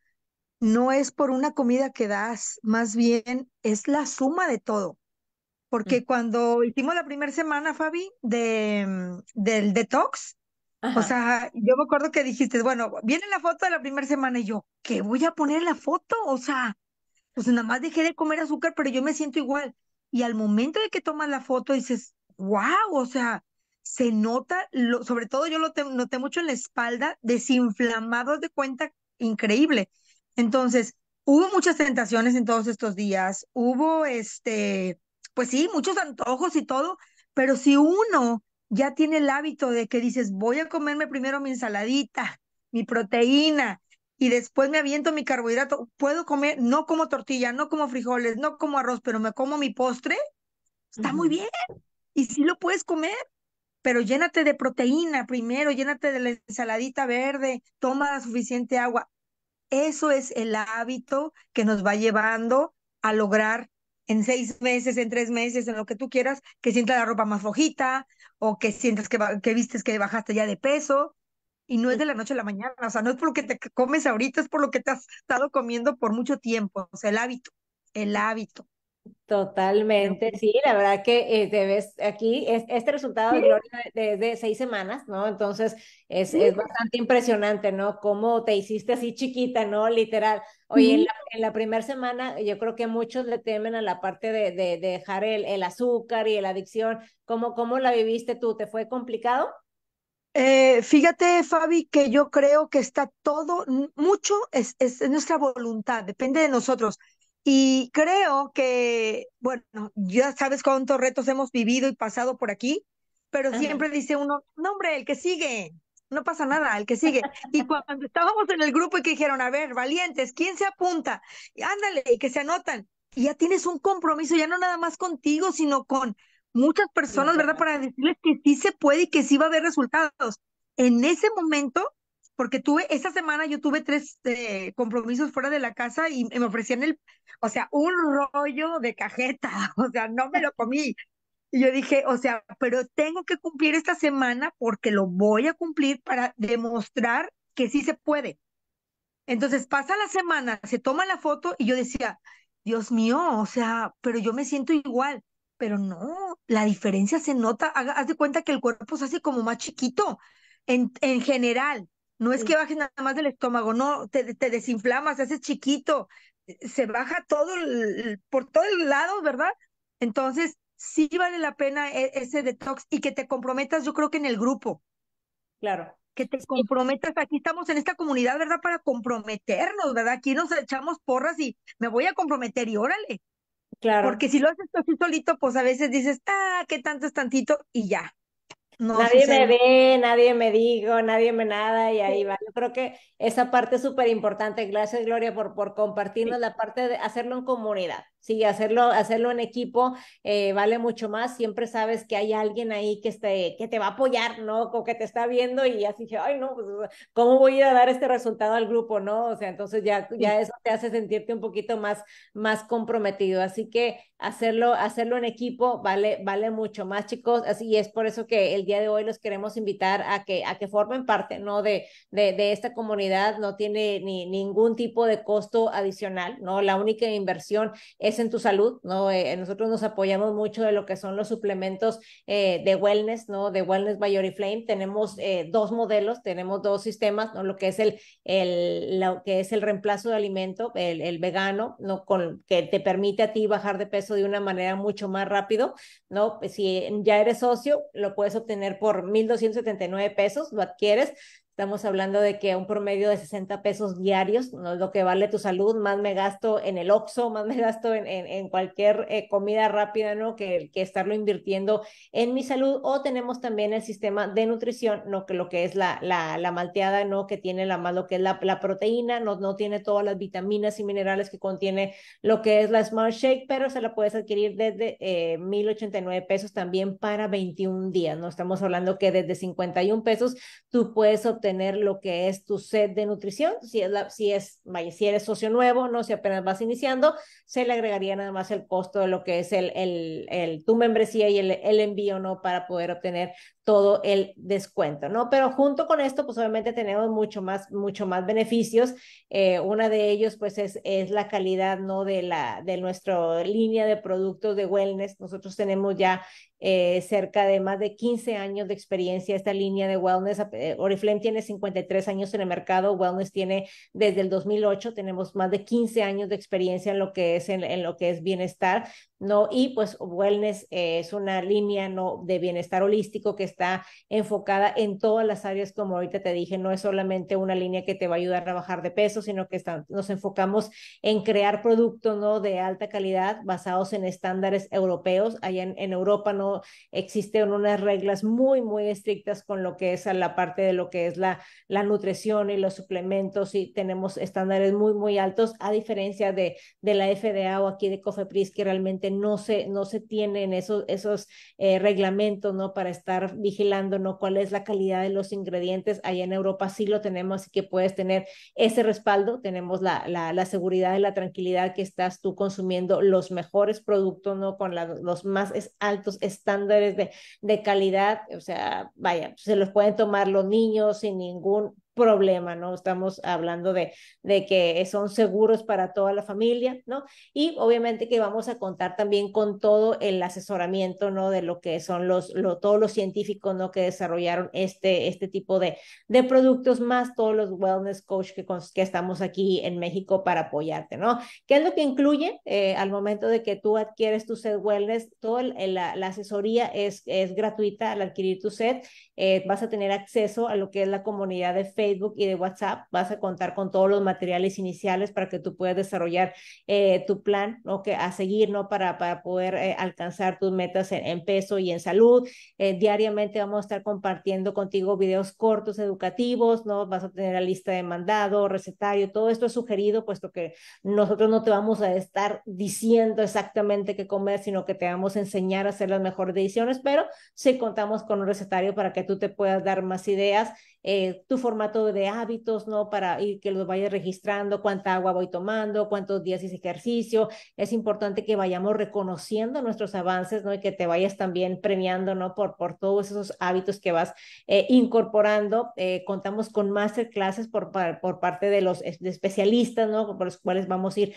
No es por una comida que das, más bien es la suma de todo. Mm. Porque cuando hicimos la primera semana, Fabi, de, mm, del detox, o sea, yo me acuerdo que dijiste, bueno, viene la foto de la primera semana y yo, ¿qué voy a poner en la foto? O sea, pues nada más dejé de comer azúcar, pero yo me siento igual. Y al momento de que tomas la foto dices, wow, o sea, se nota, lo, sobre todo yo lo noté mucho en la espalda, desinflamado de cuenta, increíble. Entonces, hubo muchas tentaciones en todos estos días, hubo este, pues sí, muchos antojos y todo, pero si uno ya tiene el hábito de que dices, voy a comerme primero mi ensaladita, mi proteína, y después me aviento mi carbohidrato. Puedo comer, no como tortilla, no como frijoles, no como arroz, pero me como mi postre. Está muy bien. Y sí lo puedes comer, pero llénate de proteína primero, llénate de la ensaladita verde, toma suficiente agua. Eso es el hábito que nos va llevando a lograr en seis meses, en tres meses, en lo que tú quieras, que sientas la ropa más flojita o que sientas que, que vistes que bajaste ya de peso. Y no es de la noche a la mañana, o sea, no es por lo que te comes ahorita, es por lo que te has estado comiendo por mucho tiempo, o sea, el hábito, el hábito. Totalmente, sí, la verdad que eh, te ves aquí, es, este resultado de seis semanas, ¿no? Entonces, es, es, bastante impresionante, ¿no? Cómo te hiciste así chiquita, ¿no? Literal. Oye, en la, primera semana yo creo que muchos le temen a la parte de, de, dejar el, azúcar y la adicción. ¿Cómo, ¿Cómo la viviste tú? ¿Te fue complicado? Eh, fíjate, Fabi, que yo creo que está todo, mucho es, es nuestra voluntad, depende de nosotros. Y creo que, bueno, ya sabes cuántos retos hemos vivido y pasado por aquí, pero siempre dice uno, no hombre, el que sigue, no pasa nada, el que sigue. Y cuando estábamos en el grupo y que dijeron, a ver, valientes, ¿quién se apunta? Ándale, y que se anotan. Y ya tienes un compromiso, ya no nada más contigo, sino con muchas personas, ¿verdad? Para decirles que sí se puede y que sí va a haber resultados. En ese momento porque tuve, esa semana yo tuve tres eh, compromisos fuera de la casa y me ofrecían el, o sea, un rollo de cajeta, o sea, no me lo comí. Y yo dije, o sea, pero tengo que cumplir esta semana porque lo voy a cumplir para demostrar que sí se puede. Entonces pasa la semana, se toma la foto y yo decía, Dios mío, o sea, pero yo me siento igual. Pero no, la diferencia se nota. Haz de cuenta que el cuerpo se hace como más chiquito en, en general no es que bajes nada más del estómago, no, te, desinflamas, haces chiquito, se baja todo por todos lados, ¿verdad? Entonces, sí vale la pena e, ese detox y que te comprometas, yo creo que en el grupo. Claro. Que te comprometas, aquí estamos en esta comunidad, ¿verdad? Para comprometernos, ¿verdad? Aquí nos echamos porras y me voy a comprometer y órale. Claro. Porque si lo haces así solito, pues a veces dices, ah, qué tanto es tantito y ya nadie me ve, nadie me digo, nadie me nada y ahí va. Yo creo que esa parte es súper importante. Gracias, Gloria, por, por compartirnos la parte de hacerlo en comunidad. Sí, hacerlo, hacerlo en equipo eh, vale mucho más. Siempre sabes que hay alguien ahí que, esté, que te va a apoyar, ¿no? O que te está viendo y así, ay, no, pues, ¿cómo voy a dar este resultado al grupo, no? O sea, entonces ya, ya eso te hace sentirte un poquito más, más comprometido. Así que hacerlo, hacerlo en equipo vale, vale mucho más, chicos. Así es por eso que el día de hoy los queremos invitar a que, a que formen parte, ¿no? De, de, de esta comunidad. No tiene ni, ningún tipo de costo adicional, ¿no? La única inversión es en tu salud, ¿no? Eh, eh, nosotros nos apoyamos mucho de lo que son los suplementos eh, de wellness, ¿no? De Wellness by flame Tenemos dos modelos, tenemos dos sistemas, ¿no? Lo que es el, el, lo que es el reemplazo de alimento, el, vegano, ¿no? Con, que te permite a ti bajar de peso de una manera mucho más rápido, ¿no? Pues, si ya eres socio, lo puedes obtener por 1,279 pesos, lo adquieres. Estamos hablando de que un promedio de 60 pesos diarios, no es lo que vale tu salud, más me gasto en el OXO, más me gasto en, en, cualquier eh, comida rápida, ¿no? Que, que estarlo invirtiendo en mi salud. O tenemos también el sistema de nutrición, ¿no? Que lo que es la, la, la malteada, ¿no? Que tiene la más lo que es la, proteína, no, no tiene todas las vitaminas y minerales que contiene lo que es la Smart Shake, pero se la puedes adquirir desde 1,089 eh, pesos también para 21 días, ¿no? Estamos hablando que desde 51 pesos tú puedes obtener tener lo que es tu set de nutrición. Si, es la, si, es, si eres socio nuevo, ¿no? si apenas vas iniciando, se le agregaría nada más el costo de lo que es el, el, tu membresía y el, el envío ¿no? para poder obtener todo el descuento, ¿no? Pero junto con esto, pues obviamente tenemos mucho más, mucho más beneficios. Eh, una de ellos, pues, es, es la calidad, ¿no? De, la, de nuestra línea de productos de wellness. Nosotros tenemos ya eh, cerca de más de 15 años de experiencia esta línea de wellness. Eh, Oriflame tiene 53 años en el mercado, wellness tiene desde el 2008, tenemos más de 15 años de experiencia en lo que es, en lo que es bienestar. ¿no? Y pues Wellness eh, es una línea ¿no? de bienestar holístico que está enfocada en todas las áreas, como ahorita te dije, no es solamente una línea que te va a ayudar a bajar de peso, sino que nos enfocamos en crear productos, ¿no? De alta calidad basados en estándares europeos. Allá en, Europa, ¿no? Existen unas reglas muy, muy estrictas con lo que es a la parte de lo que es la, la nutrición y los suplementos y tenemos estándares muy, muy altos, a diferencia de, de la FDA o aquí de Cofepris, que realmente no se, no se tienen esos, esos eh, reglamentos, ¿no? Para estar vigilando, ¿no? Cuál es la calidad de los ingredientes. Allá en Europa sí lo tenemos, así que puedes tener ese respaldo. Tenemos la, la, seguridad y la tranquilidad que estás tú consumiendo los mejores productos, ¿no? Con los más altos estándares de, de calidad. O sea, vaya, se los pueden tomar los niños sin ningún problema, ¿no? Estamos hablando de, de que son seguros para toda la familia, ¿no? Y obviamente que vamos a contar también con todo el asesoramiento, ¿no? De lo que son los, lo, todos los científicos, ¿no? Que desarrollaron este, este tipo de, de productos, más todos los wellness coach que, que estamos aquí en México para apoyarte, ¿no? ¿Qué es lo que incluye eh, al momento de que tú adquieres tu set wellness? Toda la, asesoría es, es gratuita al adquirir tu set, eh, vas a tener acceso a lo que es la comunidad de Facebook, Facebook y de WhatsApp. Vas a contar con todos los materiales iniciales para que tú puedas desarrollar eh, tu plan ¿no? que a seguir ¿no? para, para poder eh, alcanzar tus metas en, peso y en salud. Eh, diariamente vamos a estar compartiendo contigo videos cortos educativos, ¿no? vas a tener la lista de mandado, recetario, todo esto es sugerido, puesto que nosotros no te vamos a estar diciendo exactamente qué comer, sino que te vamos a enseñar a hacer las mejores decisiones, pero sí contamos con un recetario para que tú te puedas dar más ideas eh, tu formato de hábitos, ¿no? Para ir que los vayas registrando, cuánta agua voy tomando, cuántos días hice ejercicio. Es importante que vayamos reconociendo nuestros avances, ¿no? Y que te vayas también premiando, ¿no? Por, por todos esos hábitos que vas eh, incorporando. Eh, contamos con masterclasses por, por parte de los especialistas, ¿no? Por los cuales vamos a ir,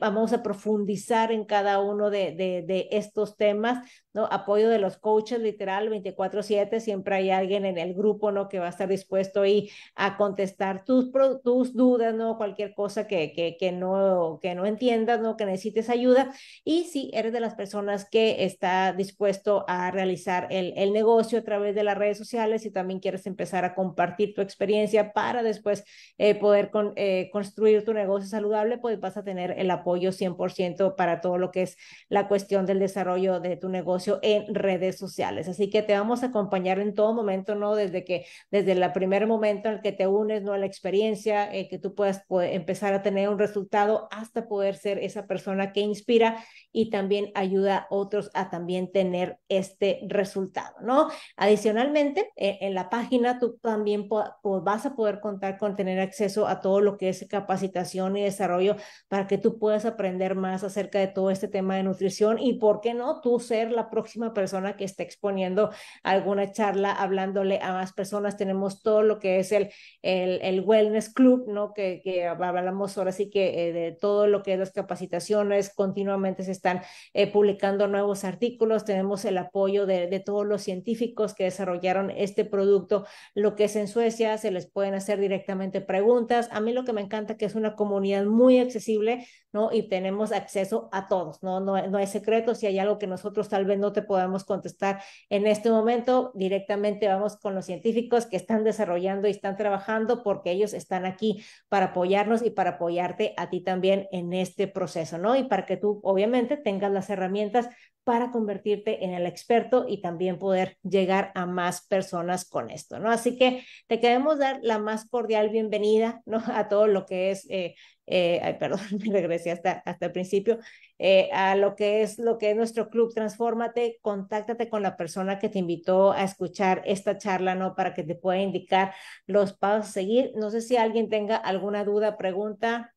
vamos a profundizar en cada uno de, de estos temas, ¿no? Apoyo de los coaches, literal, 24/7, siempre hay alguien en el grupo, ¿no? Que va a estar dispuesto ahí a contestar tus, tus dudas, ¿no? Cualquier cosa que, que, que, no, que no entiendas, ¿no? Que necesites ayuda. Y si eres de las personas que está dispuesto a realizar el, el negocio a través de las redes sociales y también quieres empezar a compartir tu experiencia para después eh, poder eh, construir tu negocio saludable, pues vas a tener el apoyo 100% para todo lo que es la cuestión del desarrollo de tu negocio en redes sociales. Así que te vamos a acompañar en todo momento, ¿no? Desde que, desde la primer momento en el que te unes, ¿no? A la experiencia, eh, que tú puedas empezar a tener un resultado hasta poder ser esa persona que inspira y también ayuda a otros a también tener este resultado, ¿no? Adicionalmente, eh, en la página tú también vas a poder contar con tener acceso a todo lo que es capacitación y desarrollo para que tú puedas aprender más acerca de todo este tema de nutrición y, ¿por qué no? Tú ser la próxima persona que esté exponiendo alguna charla, hablándole a más personas. Tenemos todo lo que es el, el, Wellness Club, ¿no? Que, hablamos ahora sí que eh, de todo lo que es las capacitaciones, continuamente se están eh, publicando nuevos artículos, tenemos el apoyo de, de, todos los científicos que desarrollaron este producto, lo que es en Suecia, se les pueden hacer directamente preguntas. A mí lo que me encanta que es una comunidad muy accesible y tenemos acceso a todos, ¿no? No, hay secretos, si hay algo que nosotros tal vez no te podamos contestar en este momento, directamente vamos con los científicos que están desarrollando y están trabajando porque ellos están aquí para apoyarnos y para apoyarte a ti también en este proceso, ¿no? Y para que tú obviamente tengas las herramientas para convertirte en el experto y también poder llegar a más personas con esto, ¿no? Así que te queremos dar la más cordial bienvenida, ¿no? A todo lo que es, eh, eh, perdón, me regresé hasta, hasta el principio, eh, a lo que es lo que es nuestro club Transformate. contáctate con la persona que te invitó a escuchar esta charla, ¿no? Para que te pueda indicar los pasos a seguir. No sé si alguien tenga alguna duda, pregunta.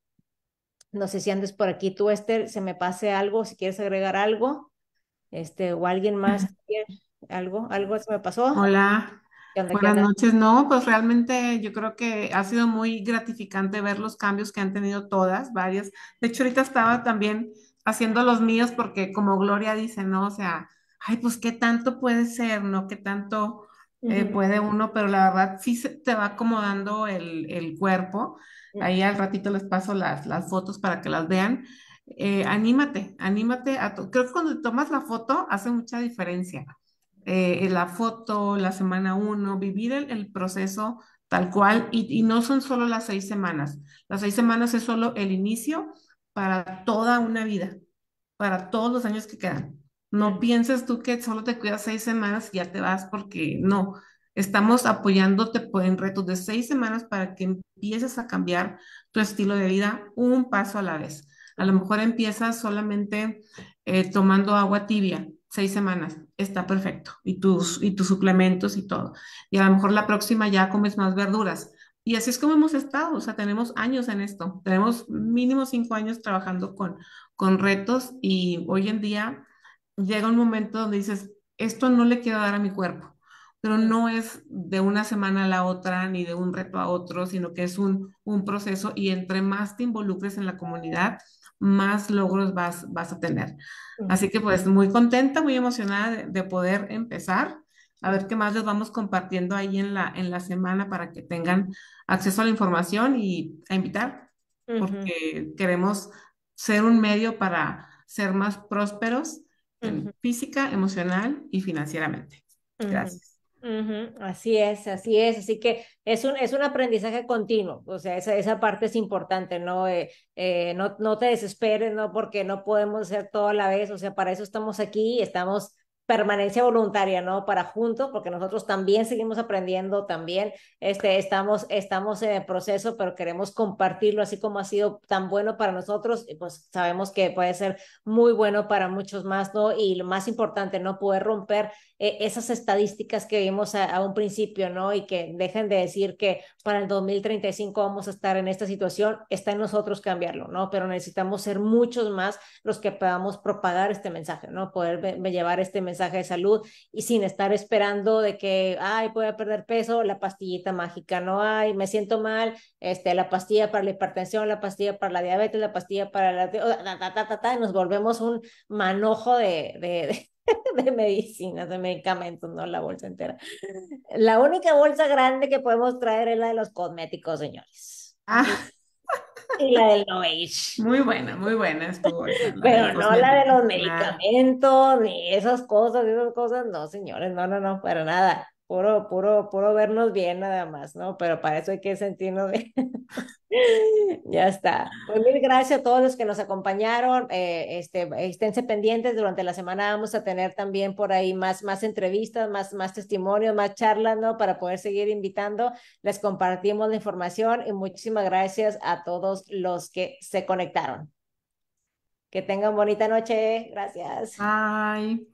No sé si andes por aquí tú, Esther, se me pase algo, si quieres agregar algo. Este, o alguien más, algo, algo se me pasó. Hola. Buenas noches, no, pues realmente yo creo que ha sido muy gratificante ver los cambios que han tenido todas, varias. De hecho, ahorita estaba también haciendo los míos porque como Gloria dice, ¿no? O sea, ay, pues qué tanto puede ser, ¿no? ¿Qué tanto eh, puede uno? Pero la verdad sí se te va acomodando el, cuerpo. Mm. Ahí al ratito les paso las, las fotos para que las vean. Eh, anímate, anímate a creo que cuando tomas la foto hace mucha diferencia. Eh, la foto, la semana uno, vivir el, proceso tal cual y, y, no son solo las seis semanas. Las seis semanas es solo el inicio para toda una vida, para todos los años que quedan. No pienses tú que solo te cuidas seis semanas y ya te vas porque no. Estamos apoyándote en retos de seis semanas para que empieces a cambiar tu estilo de vida un paso a la vez. A lo mejor empiezas solamente eh, tomando agua tibia, seis semanas, está perfecto, y tus, y tus suplementos y todo. Y a lo mejor la próxima ya comes más verduras. Y así es como hemos estado, o sea, tenemos años en esto, tenemos mínimo cinco años trabajando con, con retos y hoy en día llega un momento donde dices, esto no le quiero dar a mi cuerpo, pero no es de una semana a la otra ni de un reto a otro, sino que es un, un proceso y entre más te involucres en la comunidad, más logros vas, vas a tener. Así que pues muy contenta, muy emocionada de, poder empezar a ver qué más les vamos compartiendo ahí en la, en la semana para que tengan acceso a la información y a invitar, porque queremos ser un medio para ser más prósperos física, emocional y financieramente. Gracias mhm así es, así es. Así que es un, es un aprendizaje continuo. O sea, esa, parte es importante, ¿no? Eh, eh, no, no te desesperes, ¿no? Porque no podemos ser todo a la vez. O sea, para eso estamos aquí, estamos permanencia voluntaria, ¿no? Para juntos, porque nosotros también seguimos aprendiendo, también este, estamos, estamos en el proceso, pero queremos compartirlo así como ha sido tan bueno para nosotros, pues sabemos que puede ser muy bueno para muchos más, ¿no? Y lo más importante, ¿no? Poder romper e-, esas estadísticas que vimos a, un principio, ¿no? Y que dejen de decir que para el 2035 vamos a estar en esta situación, está en nosotros cambiarlo, ¿no? Pero necesitamos ser muchos más los que podamos propagar este mensaje, ¿no? Poder llevar este mensaje de salud y sin estar esperando de que, ay, voy a perder peso, la pastillita mágica, ¿no? Ay, me siento mal, este, la pastilla para la hipertensión, la pastilla para la diabetes, la pastilla para la... Ta, ta, ta, nos volvemos un manojo de de medicinas, de medicamentos, no la bolsa entera. La única bolsa grande que podemos traer es la de los cosméticos, señores. Ah. Y la del Age. Muy buena, muy buena bolsa. Pero no la de los medicamentos, ni esas cosas, esas cosas, no, señores, no, no, no, para nada puro, puro, puro vernos bien nada más, ¿no? Pero para eso hay que sentirnos bien. ya está. Pues mil gracias a todos los que nos acompañaron. Eh, este, esténse pendientes. Durante la semana vamos a tener también por ahí más, más entrevistas, más, más testimonios, más charlas, ¿no? Para poder seguir invitando. Les compartimos la información y muchísimas gracias a todos los que se conectaron. Que tengan bonita noche. Gracias. Bye.